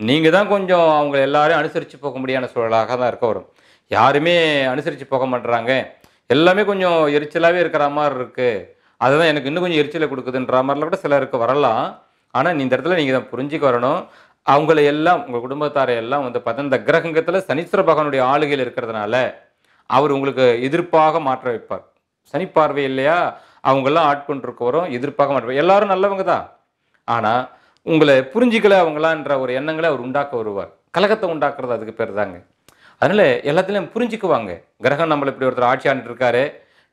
நீங்கள் தான் கொஞ்சம் அவங்க எல்லாரையும் அனுசரித்து போக முடியாத சூழலாக தான் இருக்க வரும் யாருமே அனுசரித்து போக மாட்டுறாங்க எல்லாமே கொஞ்சம் எரிச்சலாகவே இருக்கிற மாதிரி இருக்குது அதுதான் எனக்கு இன்னும் கொஞ்சம் எரிச்சலை கொடுக்குதுன்ற மாதிரிலாம் கூட சிலருக்கு வரலாம் ஆனால் இந்த இடத்துல நீங்கள் தான் புரிஞ்சுக்க வரணும் அவங்கள எல்லாம் உங்கள் குடும்பத்தாரை எல்லாம் வந்து பார்த்தா இந்த கிரகங்கத்துல சனீஸ்வர பகவானுடைய ஆளுகையில் இருக்கிறதுனால அவர் உங்களுக்கு எதிர்ப்பாக மாற்ற வைப்பார் சனி பார்வை இல்லையா அவங்கெல்லாம் ஆட்கொண்டிருக்க வரும் எதிர்ப்பாக மாற்ற எல்லாரும் நல்லவங்க தான் ஆனால் உங்களை புரிஞ்சிக்கல அவங்களான்ற ஒரு எண்ணங்களை அவர் உண்டாக்க வருவார் கலகத்தை உண்டாக்குறது அதுக்கு பேர் தாங்க அதனால் எல்லாத்துலேயும் புரிஞ்சுக்குவாங்க கிரகம் நம்மளை இப்படி ஒருத்தர் ஆட்சி ஆண்டுட்டு இருக்காரு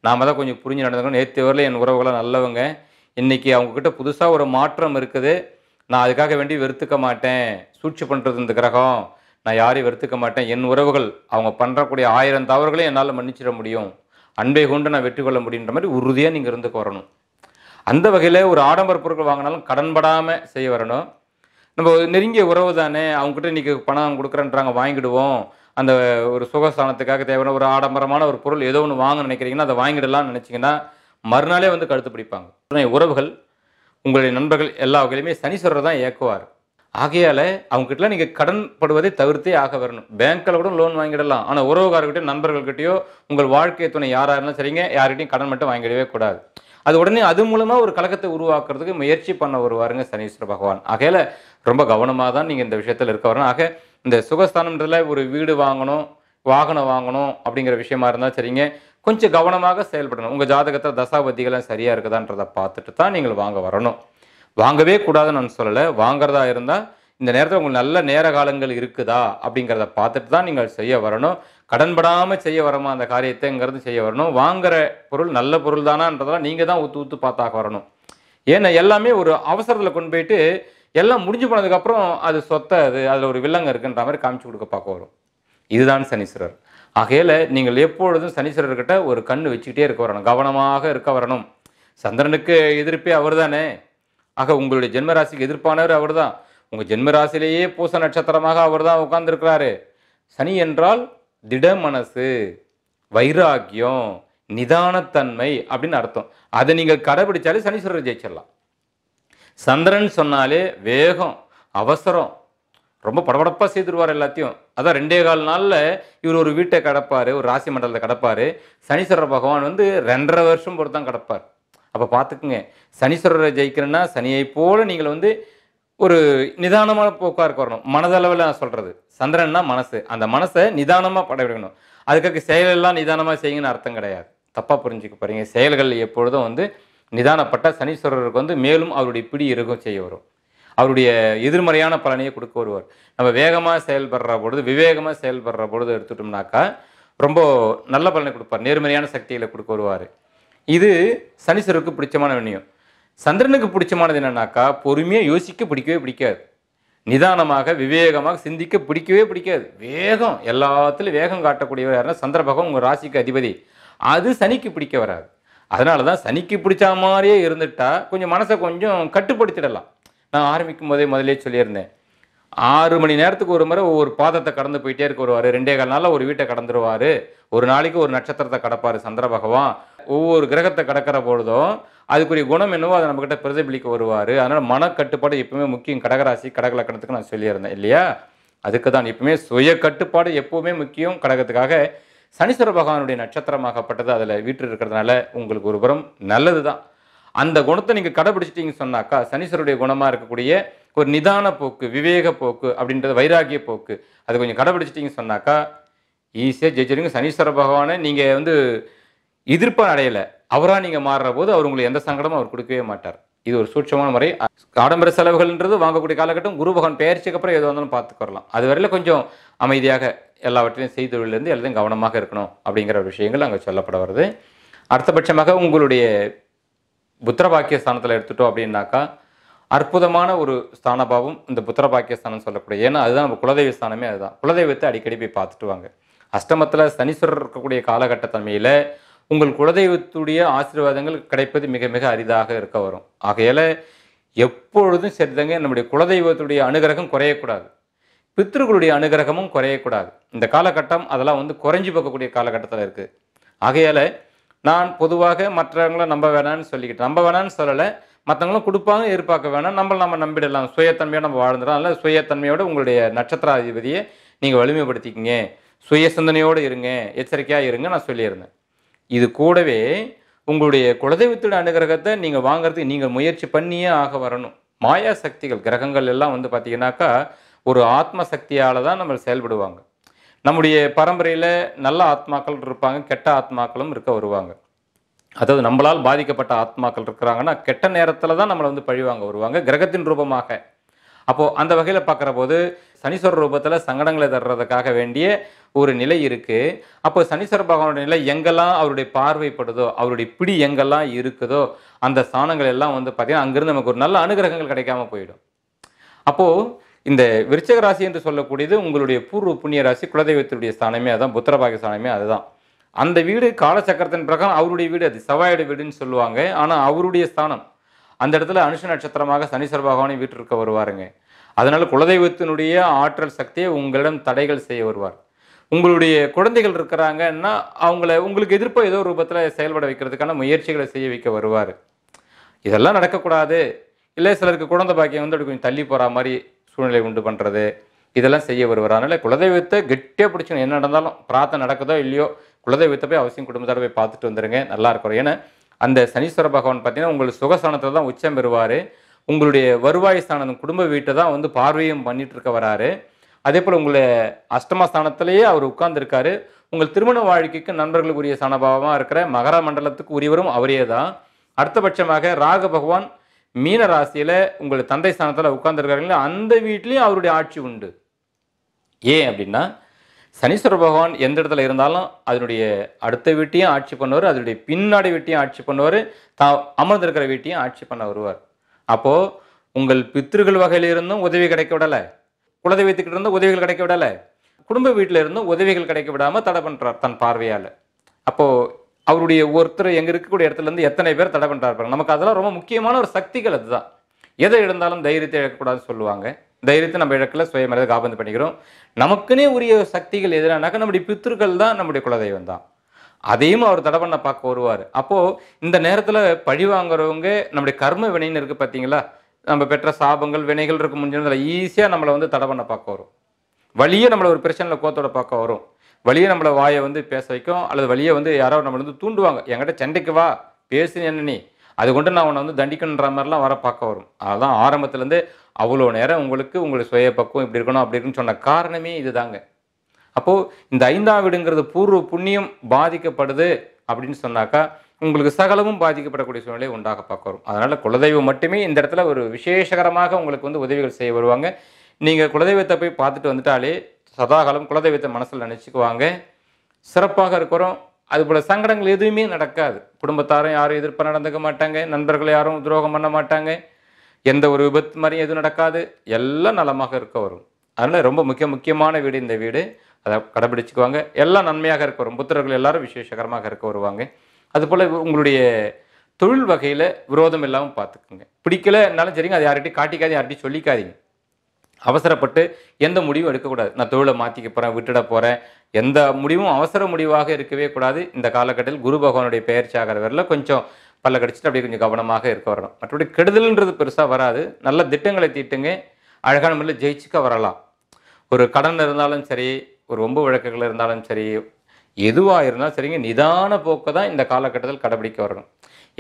நாம் தான் கொஞ்சம் புரிஞ்சு நடந்தோம் நேற்று வரல என் உறவுகளாக நல்லவங்க இன்றைக்கி அவங்கக்கிட்ட புதுசாக ஒரு மாற்றம் இருக்குது நான் அதுக்காக வேண்டி வெறுத்துக்க மாட்டேன் சூழ்ச்சி பண்ணுறது இந்த கிரகம் நான் யாரையும் வெறுத்துக்க மாட்டேன் என் உறவுகள் அவங்க பண்ணுறக்கூடிய ஆயிரம் தவறுகளையும் என்னால் மன்னிச்சிட முடியும் அன்பை கொண்டு நான் வெற்றி கொள்ள முடியுன்ற மாதிரி உறுதியாக நீங்கள் இருந்து வரணும் அந்த வகையில் ஒரு ஆடம்பர பொருட்கள் வாங்கினாலும் கடன்படாமல் செய்ய வரணும் நம்ம நெருங்கிய உறவு தானே அவங்ககிட்ட இன்றைக்கி பணம் கொடுக்குறேன்றாங்க வாங்கிடுவோம் அந்த ஒரு சுகஸ்தானத்துக்காக தேவையான ஒரு ஆடம்பரமான ஒரு பொருள் ஏதோ ஒன்று வாங்க நினைக்கிறீங்கன்னா அதை வாங்கிடலாம்னு நினச்சிங்கன்னா மறுநாளே வந்து கழுத்து பிடிப்பாங்க உறவுகள் உங்களுடைய நண்பர்கள் எல்லா வகையிலுமே சனீஸ்வரர் தான் இயக்குவார் ஆகையால் அவங்ககிட்ட நீங்கள் கடன் படுவதை தவிர்த்தே ஆக வரணும் பேங்க்கில் கூட லோன் வாங்கிடலாம் ஆனால் உறவுகாரர்கிட்டயோ நண்பர்கள்கிட்டயோ உங்கள் வாழ்க்கை துணை யாராக இருந்தாலும் சரிங்க யார்கிட்டையும் கடன் மட்டும் வாங்கிடவே கூடாது அது உடனே அது மூலமாக ஒரு கலக்கத்தை உருவாக்குறதுக்கு முயற்சி பண்ண வருவாருங்க சனீஸ்வர பகவான் ஆகையில் ரொம்ப கவனமாக தான் நீங்கள் இந்த விஷயத்தில் இருக்க வரணும் ஆக இந்த சுகஸ்தானம்ன்றதில் ஒரு வீடு வாங்கணும் வாகனம் வாங்கணும் அப்படிங்கிற விஷயமா இருந்தால் சரிங்க கொஞ்சம் கவனமாக செயல்படணும் உங்கள் ஜாதகத்தில் தசாபதிகள்லாம் சரியாக இருக்குதான்றதை பார்த்துட்டு தான் நீங்கள் வாங்க வரணும் வாங்கவே கூடாதுன்னு நான் சொல்லலை வாங்குறதா இருந்தால் இந்த நேரத்தில் உங்களுக்கு நல்ல நேர காலங்கள் இருக்குதா அப்படிங்கிறத பார்த்துட்டு தான் நீங்கள் செய்ய வரணும் கடன்படாமல் செய்ய வரமா அந்த காரியத்தைங்கிறது செய்ய வரணும் வாங்குற பொருள் நல்ல பொருள் தானான்றதெல்லாம் நீங்கள் தான் ஊற்று ஊற்று பார்த்தாக்க வரணும் ஏன்னா எல்லாமே ஒரு அவசரத்தில் கொண்டு போயிட்டு எல்லாம் முடிஞ்சு போனதுக்கப்புறம் அது சொத்தை அது அதில் ஒரு வில்லங்க இருக்குன்ற மாதிரி காமிச்சு கொடுக்க பார்க்க வரும் இதுதான் சனீஸ்வரர் ஆகையில் நீங்கள் எப்பொழுதும் சனீஸ்வரர்கிட்ட ஒரு கண் வச்சுக்கிட்டே இருக்க வரணும் கவனமாக இருக்க வரணும் சந்திரனுக்கு எதிர்ப்பே அவர் தானே ஆக உங்களுடைய ஜென்மராசிக்கு எதிர்ப்பானவர் அவர் தான் உங்கள் ஜென்மராசிலேயே பூச நட்சத்திரமாக அவர் தான் உட்கார்ந்துருக்கிறாரு சனி என்றால் திட மனசு வைராக்கியம் நிதானத்தன்மை அப்படின்னு அர்த்தம் அதை நீங்கள் கடைபிடிச்சாலே சனீஸ்வரர் ஜெயிச்சிடலாம் சந்திரன் சொன்னாலே வேகம் அவசரம் ரொம்ப படபடப்பாக செய்திருவார் எல்லாத்தையும் அதான் ரெண்டே கால் நாளில் இவர் ஒரு வீட்டை கிடப்பார் ஒரு ராசி மண்டலத்தை கிடப்பார் சனீஸ்வரர் பகவான் வந்து ரெண்டரை வருஷம் பொறுத்து தான் கிடப்பார் அப்போ பார்த்துக்குங்க சனீஸ்வரரை ஜெயிக்கிறேன்னா சனியை போல் நீங்கள் வந்து ஒரு நிதானமான போக்காக இருக்க வரணும் மனதளவில் நான் சொல்கிறது சந்திரன்னா மனசு அந்த மனசை நிதானமாக படவிடணும் அதுக்காக செயலெல்லாம் நிதானமாக செய்யுங்கன்னு அர்த்தம் கிடையாது தப்பாக புரிஞ்சுக்க போகிறீங்க செயல்கள் எப்பொழுதும் வந்து நிதானப்பட்ட சனீஸ்வரருக்கு வந்து மேலும் அவருடைய பிடி இருக்கும் செய்ய வரும் அவருடைய எதிர்மறையான பலனையை கொடுக்க வருவார் நம்ம வேகமாக செயல்படுற பொழுது விவேகமாக செயல்படுற பொழுது எடுத்துட்டோம்னாக்கா ரொம்ப நல்ல பலனை கொடுப்பார் நேர்மறையான சக்திகளை கொடுக்க வருவார் இது சனீஸ்வருக்கு பிடிச்சமான விநியம் சந்திரனுக்கு பிடிச்சமானது என்னன்னாக்கா பொறுமையாக யோசிக்க பிடிக்கவே பிடிக்காது நிதானமாக விவேகமாக சிந்திக்க பிடிக்கவே பிடிக்காது வேகம் எல்லாத்துலேயும் வேகம் காட்டக்கூடியவர் யாருன்னா சந்திர பகவான் உங்கள் ராசிக்கு அதிபதி அது சனிக்கு பிடிக்க வராது அதனால தான் சனிக்கு பிடிச்ச மாதிரியே இருந்துட்டா கொஞ்சம் மனசை கொஞ்சம் கட்டுப்படுத்திடலாம் நான் ஆரம்பிக்கும் போதே முதலே சொல்லியிருந்தேன் ஆறு மணி நேரத்துக்கு ஒரு முறை ஒவ்வொரு பாதத்தை கடந்து போயிட்டே இருக்க வருவார் ரெண்டே கால் நாளில் ஒரு வீட்டை கடந்துருவார் ஒரு நாளைக்கு ஒரு நட்சத்திரத்தை கடப்பார் சந்திர பகவான் ஒவ்வொரு கிரகத்தை கடக்கிற பொழுதும் அதுக்குரிய குணம் என்னவோ அதை நம்மக்கிட்ட பிரதிபலிக்க வருவார் அதனால் மனக்கட்டுப்பாடு எப்பவுமே முக்கியம் கடகராசி கடகலக்கணத்துக்கு நான் சொல்லியிருந்தேன் இல்லையா அதுக்கு தான் எப்பவுமே சுய கட்டுப்பாடு எப்பவுமே முக்கியம் கடகத்துக்காக சனீஸ்வர பகவானுடைய நட்சத்திரமாகப்பட்டது அதில் வீட்டில் இருக்கிறதுனால உங்களுக்கு ஒரு புறம் நல்லது தான் அந்த குணத்தை நீங்கள் கடைபிடிச்சிட்டிங்கன்னு சொன்னாக்கா சனீஸ்வருடைய குணமாக இருக்கக்கூடிய ஒரு நிதான போக்கு விவேக போக்கு அப்படின்றது வைராகிய போக்கு அது கொஞ்சம் கடைபிடிச்சிட்டிங்கன்னு சொன்னாக்கா ஈஸியாக ஜெயிச்சிருங்க சனீஸ்வர பகவானை நீங்கள் வந்து எதிர்ப்பாக அடையலை அவராக நீங்கள் மாறுற போது அவர் உங்களுக்கு எந்த சங்கடமும் அவர் கொடுக்கவே மாட்டார் இது ஒரு சூட்சமான முறை ஆடம்பர செலவுகள்ன்றது வாங்கக்கூடிய காலகட்டம் குரு பகவான் பெயர்ச்சிக்கு அப்புறம் எது வந்தாலும் பார்த்துக்கொள்ளலாம் அது வரையில் கொஞ்சம் அமைதியாக எல்லாவற்றையும் செய்தொழிலேருந்து எல்லாத்தையும் கவனமாக இருக்கணும் அப்படிங்கிற விஷயங்கள் அங்கே சொல்லப்பட வருது அடுத்தபட்சமாக உங்களுடைய புத்திரபாக்கிய ஸ்தானத்தில் எடுத்துட்டோம் அப்படின்னாக்கா அற்புதமான ஒரு ஸ்தானபாவம் இந்த புத்திரபாக்கிய ஸ்தானம் சொல்லக்கூடிய ஏன்னா அதுதான் நம்ம குலதெய்வ ஸ்தானமே அதுதான் குலதெய்வத்தை அடிக்கடி போய் பார்த்துட்டு வாங்க அஷ்டமத்தில் சனீஸ்வரர் இருக்கக்கூடிய காலகட்ட தன்மையில் உங்கள் குலதெய்வத்துடைய ஆசீர்வாதங்கள் கிடைப்பது மிக மிக அரிதாக இருக்க வரும் ஆகையால் எப்பொழுதும் சரிதங்க நம்முடைய குலதெய்வத்துடைய அனுகிரகம் குறையக்கூடாது பித்ருக்களுடைய அனுகிரகமும் குறையக்கூடாது இந்த காலகட்டம் அதெல்லாம் வந்து குறைஞ்சி பார்க்கக்கூடிய காலகட்டத்தில் இருக்குது ஆகையால் நான் பொதுவாக மற்றவங்கள நம்ப வேணான்னு சொல்லிக்கிட்டு நம்ப வேணான்னு சொல்லலை மற்றவங்களும் கொடுப்பாங்க எதிர்பார்க்க வேணாம் நம்ம நம்ம நம்பிடலாம் சுயத்தன்மையோடு நம்ம வாழ்ந்துடலாம் இல்லை சுயத்தன்மையோடு உங்களுடைய நட்சத்திராதிபதியை நீங்கள் வலிமைப்படுத்திக்கிங்க சுய சிந்தனையோடு இருங்க எச்சரிக்கையாக இருங்க நான் சொல்லியிருந்தேன் இது கூடவே உங்களுடைய குலதெய்வத்தோட அனுகிரகத்தை நீங்கள் வாங்குறதுக்கு நீங்கள் முயற்சி பண்ணியே ஆக வரணும் மாயா சக்திகள் கிரகங்கள் எல்லாம் வந்து பார்த்தீங்கன்னாக்கா ஒரு ஆத்ம சக்தியால் தான் நம்ம செயல்படுவாங்க நம்முடைய பரம்பரையில் நல்ல ஆத்மாக்கள் இருப்பாங்க கெட்ட ஆத்மாக்களும் இருக்க வருவாங்க அதாவது நம்மளால் பாதிக்கப்பட்ட ஆத்மாக்கள் இருக்கிறாங்கன்னா கெட்ட நேரத்தில் தான் நம்மளை வந்து பழிவாங்க வருவாங்க கிரகத்தின் ரூபமாக அப்போது அந்த வகையில் பார்க்குற போது சனீஸ்வர ரூபத்தில் சங்கடங்களை தர்றதுக்காக வேண்டிய ஒரு நிலை இருக்குது அப்போ சனீஸ்வர பகவானுடைய நிலை எங்கெல்லாம் அவருடைய பார்வைப்படுதோ அவருடைய பிடி எங்கெல்லாம் இருக்குதோ அந்த ஸ்தானங்கள் எல்லாம் வந்து பார்த்திங்கன்னா அங்கேருந்து நமக்கு ஒரு நல்ல அனுகிரகங்கள் கிடைக்காம போயிடும் அப்போது இந்த விருச்சக ராசி என்று சொல்லக்கூடியது உங்களுடைய பூர்வ புண்ணிய ராசி குலதெய்வத்தினுடைய ஸ்தானமே அதுதான் புத்திரபாக ஸ்தானமே அதுதான் அந்த வீடு காலச்சக்கரத்தின் பிரகாரம் அவருடைய வீடு அது செவ்வாயோட வீடுன்னு சொல்லுவாங்க ஆனால் அவருடைய ஸ்தானம் அந்த இடத்துல அனுஷ நட்சத்திரமாக சனீஸ்வர பகவானை வீட்டிற்கு வருவாருங்க அதனால் குலதெய்வத்தினுடைய ஆற்றல் சக்தியை உங்களிடம் தடைகள் செய்ய வருவார் உங்களுடைய குழந்தைகள் இருக்கிறாங்கன்னா அவங்கள உங்களுக்கு எதிர்ப்பாக ஏதோ ரூபத்தில் செயல்பட வைக்கிறதுக்கான முயற்சிகளை செய்ய வைக்க வருவார் இதெல்லாம் நடக்கக்கூடாது இல்லை சிலருக்கு குழந்தை பாக்கியம் வந்து அப்படி கொஞ்சம் தள்ளி போகிற மாதிரி சூழ்நிலை உண்டு பண்ணுறது இதெல்லாம் செய்ய வருவார் அதனால் குலதெய்வத்தை கெட்டியாக பிடிச்சணும் என்ன நடந்தாலும் பிரார்த்தனை நடக்குதோ இல்லையோ குலதெய்வத்தை போய் அவசியம் குடும்பத்தோட போய் பார்த்துட்டு வந்துடுங்க நல்லா இருக்கும் ஏன்னா அந்த சனீஸ்வர பகவான் பார்த்தீங்கன்னா உங்களுக்கு சுகஸ்தானத்தில் தான் உச்சம் பெறுவார் உங்களுடைய வருவாய் ஸ்தானம் குடும்ப வீட்டை தான் வந்து பார்வையும் பண்ணிட்டு இருக்க வராரு அதே போல் உங்களை அஷ்டமஸ்தானத்திலேயே அவர் உட்கார்ந்துருக்காரு உங்கள் திருமண வாழ்க்கைக்கு நண்பர்களுக்குரிய சனபாவமாக இருக்கிற மகர மண்டலத்துக்கு உரியவரும் அவரே தான் அடுத்தபட்சமாக ராக பகவான் மீன ராசியில் உங்கள் தந்தை ஸ்தானத்தில் உட்கார்ந்துருக்காருங்களா அந்த வீட்லேயும் அவருடைய ஆட்சி உண்டு ஏன் அப்படின்னா சனீஸ்வர பகவான் எந்த இடத்துல இருந்தாலும் அதனுடைய அடுத்த வீட்டையும் ஆட்சி பண்ணுவார் அதனுடைய பின்னாடி வீட்டையும் ஆட்சி பண்ணுவார் தான் அமர்ந்திருக்கிற வீட்டையும் ஆட்சி பண்ண வருவார் அப்போது உங்கள் பித்திருக்கள் வகையிலிருந்தும் உதவி கிடைக்க விடலை குலதெய்வத்துக்கிட்ட இருந்தும் உதவிகள் கிடைக்க விடலை குடும்ப வீட்டில் இருந்தும் உதவிகள் கிடைக்க விடாமல் தடை பண்ணுறார் தன் பார்வையால் அப்போது அவருடைய ஒருத்தர் எங்கே இருக்கக்கூடிய இடத்துலேருந்து எத்தனை பேர் தடை பண்ணுறாரு நமக்கு அதெல்லாம் ரொம்ப முக்கியமான ஒரு சக்திகள் அதுதான் எதை இழந்தாலும் தைரியத்தை இழக்கக்கூடாதுன்னு சொல்லுவாங்க தைரியத்தை நம்ம இழக்கல சுயமரியாதை காபந்து பண்ணிக்கிறோம் நமக்குன்னே உரிய சக்திகள் எதிரானாக்க நம்முடைய பித்திருக்கள் தான் நம்முடைய குலதெய்வம் தான் அதையும் அவர் தடை பண்ண பார்க்க வருவார் அப்போது இந்த நேரத்தில் பழி வாங்குறவங்க நம்முடைய கர்ம வினைன்னு இருக்குது பார்த்தீங்களா நம்ம பெற்ற சாபங்கள் வினைகள் இருக்க முடிஞ்சதில் ஈஸியாக நம்மளை வந்து தடை பண்ண பார்க்க வரும் வழியே நம்மளை ஒரு பிரச்சனையில் கோத்தோட பார்க்க வரும் வழியே நம்மளை வாயை வந்து பேச வைக்கும் அல்லது வழியே வந்து யாரோ நம்மளை வந்து தூண்டுவாங்க என்கிட்ட சண்டைக்கு வா பேசு என்ன நீ அது கொண்டு நான் உன்னை வந்து தண்டிக்கணுன்ற மாதிரிலாம் வர பார்க்க வரும் அதுதான் ஆரம்பத்துலேருந்து அவ்வளோ நேரம் உங்களுக்கு உங்களுக்கு சுய பக்குவம் இப்படி இருக்கணும் அப்படி இருக்குன்னு சொன்ன காரணமே இது தாங்க அப்போது இந்த ஐந்தாம் வீடுங்கிறது பூர்வ புண்ணியம் பாதிக்கப்படுது அப்படின்னு சொன்னாக்கா உங்களுக்கு சகலமும் பாதிக்கப்படக்கூடிய சூழ்நிலை உண்டாக பார்க்க வரும் அதனால் குலதெய்வம் மட்டுமே இந்த இடத்துல ஒரு விசேஷகரமாக உங்களுக்கு வந்து உதவிகள் செய்ய வருவாங்க நீங்கள் குலதெய்வத்தை போய் பார்த்துட்டு வந்துட்டாலே சதாகாலம் குலதெய்வத்தை மனசில் நினச்சிக்குவாங்க சிறப்பாக இருக்கிறோம் அதுபோல் சங்கடங்கள் எதுவுமே நடக்காது குடும்பத்தாரும் யாரும் எதிர்ப்பு நடந்துக்க மாட்டாங்க நண்பர்கள் யாரும் துரோகம் பண்ண மாட்டாங்க எந்த ஒரு விபத்து மாதிரியும் எதுவும் நடக்காது எல்லாம் நலமாக இருக்க வரும் அதனால் ரொம்ப முக்கிய முக்கியமான வீடு இந்த வீடு அதை கடைபிடிச்சிக்குவாங்க எல்லாம் நன்மையாக இருக்க வரும் புத்திரர்கள் எல்லாரும் விசேஷகரமாக இருக்க வருவாங்க அதுபோல் உங்களுடைய தொழில் வகையில் விரோதம் இல்லாமல் பார்த்துக்குங்க பிடிக்கலைன்னாலும் சரிங்க அது யார்கிட்டையும் காட்டிக்காதீங்க யார்கிட்டையும் சொல்லிக்காதீங்க அவசரப்பட்டு எந்த முடிவும் எடுக்கக்கூடாது நான் தொழிலை மாற்றிக்க போகிறேன் விட்டுட போகிறேன் எந்த முடிவும் அவசர முடிவாக இருக்கவே கூடாது இந்த காலகட்டத்தில் குரு பகவானுடைய பயிற்சி ஆகிற வரையில் கொஞ்சம் பல்ல கடிச்சிட்டு அப்படியே கொஞ்சம் கவனமாக இருக்க வரணும் மற்றபடி கெடுதல்ன்றது பெருசாக வராது நல்ல திட்டங்களை தீட்டுங்க அழகான முறையில் ஜெயிச்சுக்க வரலாம் ஒரு கடன் இருந்தாலும் சரி ஒரு ரொம்ப வழக்குகள் இருந்தாலும் சரி எதுவாக இருந்தாலும் சரிங்க நிதான போக்கை தான் இந்த காலகட்டத்தில் கடைபிடிக்க வரணும்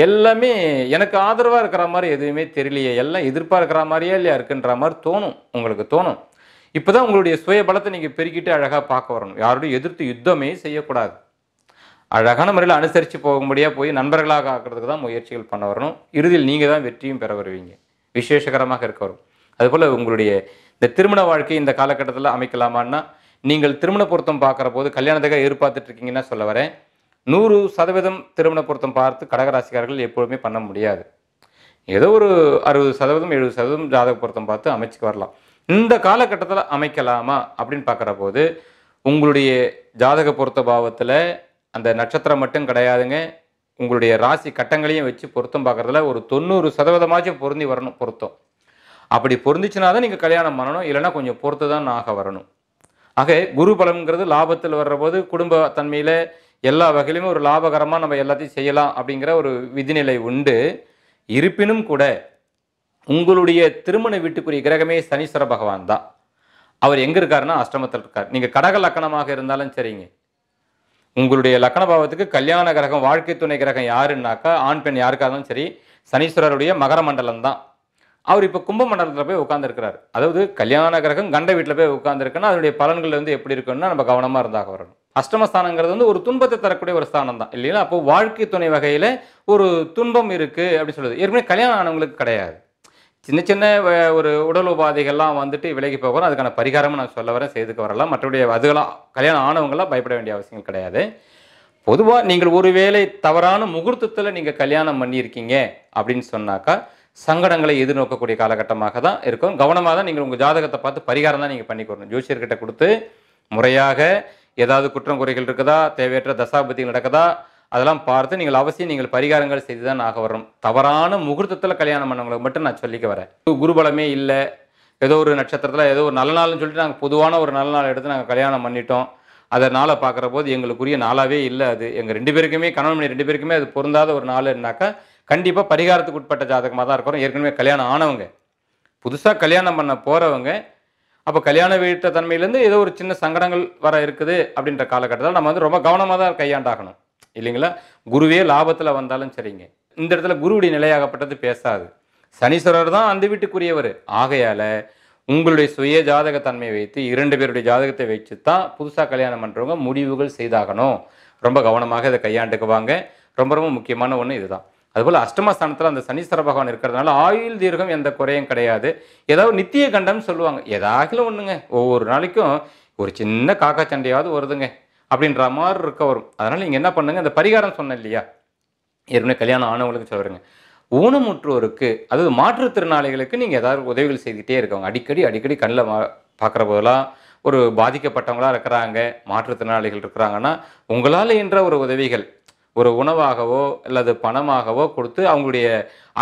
எல்லாமே எனக்கு ஆதரவாக இருக்கிற மாதிரி எதுவுமே தெரியலையே எல்லாம் எதிர்ப்பாக இருக்கிற மாதிரியே இல்லையா இருக்குன்ற மாதிரி தோணும் உங்களுக்கு தோணும் இப்போ தான் உங்களுடைய சுய பலத்தை நீங்கள் பெருக்கிட்டு அழகாக பார்க்க வரணும் யாரோடையும் எதிர்த்து யுத்தமே செய்யக்கூடாது அழகான முறையில் அனுசரித்து போக போய் நண்பர்களாக ஆக்கிறதுக்கு தான் முயற்சிகள் பண்ண வரணும் இறுதியில் நீங்கள் தான் வெற்றியும் பெற வருவீங்க விசேஷகரமாக இருக்க வரும் அதுபோல் உங்களுடைய இந்த திருமண வாழ்க்கை இந்த காலகட்டத்தில் அமைக்கலாமான்னா நீங்கள் திருமண பொருத்தம் பார்க்குற போது கல்யாணத்துக்காக எதிர்பார்த்துட்டு இருக்கீங்கன்னா சொல்ல வரேன் நூறு சதவீதம் திருமண பொருத்தம் பார்த்து கடகராசிக்காரர்கள் எப்பொழுதுமே பண்ண முடியாது ஏதோ ஒரு அறுபது சதவீதம் எழுபது சதவீதம் ஜாதக பொருத்தம் பார்த்து அமைச்சுக்கு வரலாம் இந்த காலகட்டத்தில் அமைக்கலாமா அப்படின்னு பார்க்குற போது உங்களுடைய ஜாதக பொருத்த பாவத்தில் அந்த நட்சத்திரம் மட்டும் கிடையாதுங்க உங்களுடைய ராசி கட்டங்களையும் வச்சு பொருத்தம் பார்க்குறதுல ஒரு தொண்ணூறு சதவீதமாச்சும் பொருந்தி வரணும் பொருத்தம் அப்படி பொருந்துச்சுனா தான் நீங்கள் கல்யாணம் பண்ணணும் இல்லைனா கொஞ்சம் பொறுத்து தான் ஆக வரணும் ஆக குரு பலம்ங்கிறது லாபத்தில் வர்றபோது குடும்ப தன்மையில் எல்லா வகையிலுமே ஒரு லாபகரமாக நம்ம எல்லாத்தையும் செய்யலாம் அப்படிங்கிற ஒரு விதிநிலை உண்டு இருப்பினும் கூட உங்களுடைய திருமண வீட்டுக்குரிய கிரகமே சனீஸ்வர பகவான் தான் அவர் எங்கே இருக்காருன்னா அஷ்டமத்தில் இருக்கார் நீங்கள் கடக லக்கணமாக இருந்தாலும் சரிங்க உங்களுடைய லக்கண பாவத்துக்கு கல்யாண கிரகம் வாழ்க்கை துணை கிரகம் யாருன்னாக்கா ஆண் பெண் யாருக்காக இருந்தாலும் சரி சனீஸ்வரருடைய மகர மண்டலம் தான் அவர் இப்போ கும்ப மண்டலத்தில் போய் உட்காந்துருக்கிறார் அதாவது கல்யாண கிரகம் கண்ட வீட்டில் போய் உட்காந்துருக்குன்னா அதனுடைய பலன்கள் வந்து எப்படி இருக்குன்னா நம்ம கவனமாக இருந்தாக வரணும் அஷ்டமஸ்தானங்கிறது வந்து ஒரு துன்பத்தை தரக்கூடிய ஒரு ஸ்தானம் தான் இல்லைங்களா அப்போ வாழ்க்கை துணை வகையில் ஒரு துன்பம் இருக்குது அப்படின்னு சொல்லுது ஏற்கனவே கல்யாணம் ஆனவங்களுக்கு கிடையாது சின்ன சின்ன ஒரு உடல் உபாதைகள்லாம் வந்துட்டு விலகி போகிறோம் அதுக்கான பரிகாரமும் நான் சொல்ல வரேன் செய்துக்கு வரலாம் மற்றபடி அதுகளாக கல்யாணம் ஆனவங்களாம் பயப்பட வேண்டிய அவசியம் கிடையாது பொதுவாக நீங்கள் ஒருவேளை தவறான முகூர்த்தத்தில் நீங்கள் கல்யாணம் பண்ணியிருக்கீங்க அப்படின்னு சொன்னாக்கா சங்கடங்களை எதிர்நோக்கக்கூடிய காலகட்டமாக தான் இருக்கும் கவனமாக தான் நீங்கள் உங்கள் ஜாதகத்தை பார்த்து பரிகாரம் தான் நீங்கள் கொடுக்கணும் ஜோசியர்கிட்ட கொடுத்து முறையாக ஏதாவது குற்றம் குறைகள் இருக்குதா தேவையற்ற தசாபத்திகள் நடக்குதா அதெல்லாம் பார்த்து நீங்கள் அவசியம் நீங்கள் பரிகாரங்கள் செய்து தான் ஆக வரணும் தவறான முகூர்த்தத்தில் கல்யாணம் பண்ணவங்களுக்கு மட்டும் நான் சொல்லிக்க வரேன் குருபலமே இல்லை ஏதோ ஒரு நட்சத்திரத்தில் ஏதோ ஒரு நல்ல நாள்னு சொல்லிட்டு நாங்கள் பொதுவான ஒரு நல்ல நாள் எடுத்து நாங்கள் கல்யாணம் பண்ணிட்டோம் அதை நாளை பார்க்குற போது எங்களுக்குரிய நாளாகவே இல்லை அது எங்கள் ரெண்டு பேருக்குமே கணவன் மணி ரெண்டு பேருக்குமே அது பொருந்தாத ஒரு நாள்னாக்கா கண்டிப்பாக பரிகாரத்துக்கு உட்பட்ட ஜாதகமாக தான் இருக்கிறோம் ஏற்கனவே கல்யாணம் ஆனவங்க புதுசாக கல்யாணம் பண்ண போகிறவங்க அப்போ கல்யாண வீட்ட தன்மையிலேருந்து ஏதோ ஒரு சின்ன சங்கடங்கள் வர இருக்குது அப்படின்ற காலகட்டத்தில் நம்ம வந்து ரொம்ப கவனமாக தான் கையாண்டாகணும் இல்லைங்களா குருவே லாபத்தில் வந்தாலும் சரிங்க இந்த இடத்துல குருவுடைய நிலையாகப்பட்டது பேசாது சனீஸ்வரர் தான் அந்த வீட்டுக்குரியவர் ஆகையால் உங்களுடைய சுய ஜாதகத்தன்மையை வைத்து இரண்டு பேருடைய ஜாதகத்தை வச்சு தான் புதுசாக கல்யாணம் பண்ணுறவங்க முடிவுகள் செய்தாகணும் ரொம்ப கவனமாக இதை கையாண்டுக்குவாங்க ரொம்ப ரொம்ப முக்கியமான ஒன்று இதுதான் அதுபோல் அஷ்டமஸ்தானத்தில் அந்த சனீஸ்வர பகவான் இருக்கிறதுனால ஆயுள் தீர்க்கம் எந்த குறையும் கிடையாது ஏதாவது நித்திய கண்டம்னு சொல்லுவாங்க ஏதாகிலும் ஒன்றுங்க ஒவ்வொரு நாளைக்கும் ஒரு சின்ன காக்கா சண்டையாவது வருதுங்க அப்படின்ற மாதிரி இருக்க வரும் அதனால் நீங்கள் என்ன பண்ணுங்கள் அந்த பரிகாரம் சொன்னேன் இல்லையா ஏற்கனவே கல்யாணம் ஆனவங்களுக்கு சொல்கிறேங்க ஊனமுற்றோருக்கு அதாவது மாற்றுத்திறனாளிகளுக்கு நீங்கள் ஏதாவது உதவிகள் செய்துகிட்டே இருக்கவங்க அடிக்கடி அடிக்கடி கண்ணில் மா பார்க்குற போதெல்லாம் ஒரு பாதிக்கப்பட்டவங்களாக இருக்கிறாங்க மாற்றுத்திறனாளிகள் இருக்கிறாங்கன்னா உங்களால் என்ற ஒரு உதவிகள் ஒரு உணவாகவோ அல்லது பணமாகவோ கொடுத்து அவங்களுடைய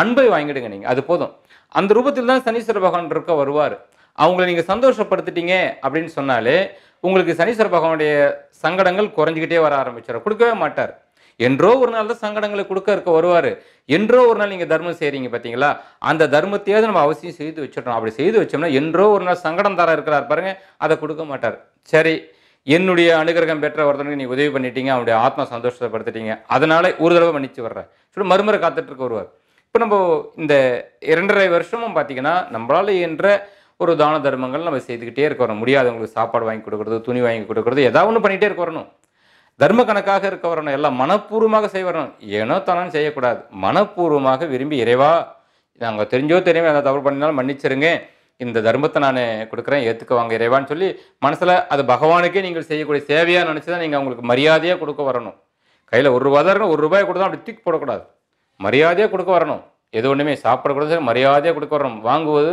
அன்பை வாங்கிடுங்க நீங்கள் அது போதும் அந்த ரூபத்தில் தான் சனீஸ்வர பகவான் இருக்க வருவார் அவங்கள நீங்கள் சந்தோஷப்படுத்திட்டீங்க அப்படின்னு சொன்னாலே உங்களுக்கு சனீஸ்வர பகவானுடைய சங்கடங்கள் குறைஞ்சிக்கிட்டே வர ஆரம்பிச்சிடும் கொடுக்கவே மாட்டார் என்றோ ஒரு நாள் தான் சங்கடங்களை கொடுக்க இருக்க வருவார் என்றோ ஒரு நாள் நீங்கள் தர்மம் செய்கிறீங்க பார்த்தீங்களா அந்த தர்மத்தையாவது நம்ம அவசியம் செய்து வச்சிடணும் அப்படி செய்து வச்சோம்னா என்றோ ஒரு நாள் சங்கடம் தர இருக்கிறார் பாருங்கள் அதை கொடுக்க மாட்டார் சரி என்னுடைய அனுகிரகம் பெற்ற ஒருத்தனுக்கு நீ உதவி பண்ணிட்டீங்க அவனுடைய ஆத்மா சந்தோஷப்படுத்திட்டீங்க அதனால ஒரு தடவை மன்னிச்சு வர்றேன் சொல்லி மறுமுறை காத்துட்டு வருவார் இப்போ நம்ம இந்த இரண்டரை வருஷமும் பார்த்தீங்கன்னா நம்மளால் என்ற ஒரு தான தர்மங்கள் நம்ம செய்துக்கிட்டே இருக்கணும் முடியாதவங்களுக்கு சாப்பாடு வாங்கி கொடுக்குறது துணி வாங்கி கொடுக்குறது ஏதாவது ஒன்று பண்ணிகிட்டே இருக்க வரணும் தர்ம கணக்காக இருக்க வரணும் எல்லாம் மனப்பூர்வமாக செய்ய வரணும் ஏனோ தானும் செய்யக்கூடாது மனப்பூர்வமாக விரும்பி இறைவா நாங்கள் தெரிஞ்சோ தெரியுமே எதாவது தவறு பண்ணினாலும் மன்னிச்சிருங்க இந்த தர்மத்தை நான் கொடுக்குறேன் ஏற்றுக்குவாங்க இறைவான்னு சொல்லி மனசில் அது பகவானுக்கே நீங்கள் செய்யக்கூடிய சேவையாக நினச்சி தான் நீங்கள் அவங்களுக்கு மரியாதையாக கொடுக்க வரணும் கையில் ஒரு ரூபா தான் ஒரு ரூபாய் கொடுத்தா அப்படி தூக்கி போடக்கூடாது மரியாதையாக கொடுக்க வரணும் எது ஒன்றுமே சாப்பிடக்கூடாது மரியாதையாக கொடுக்க வரணும் வாங்குவது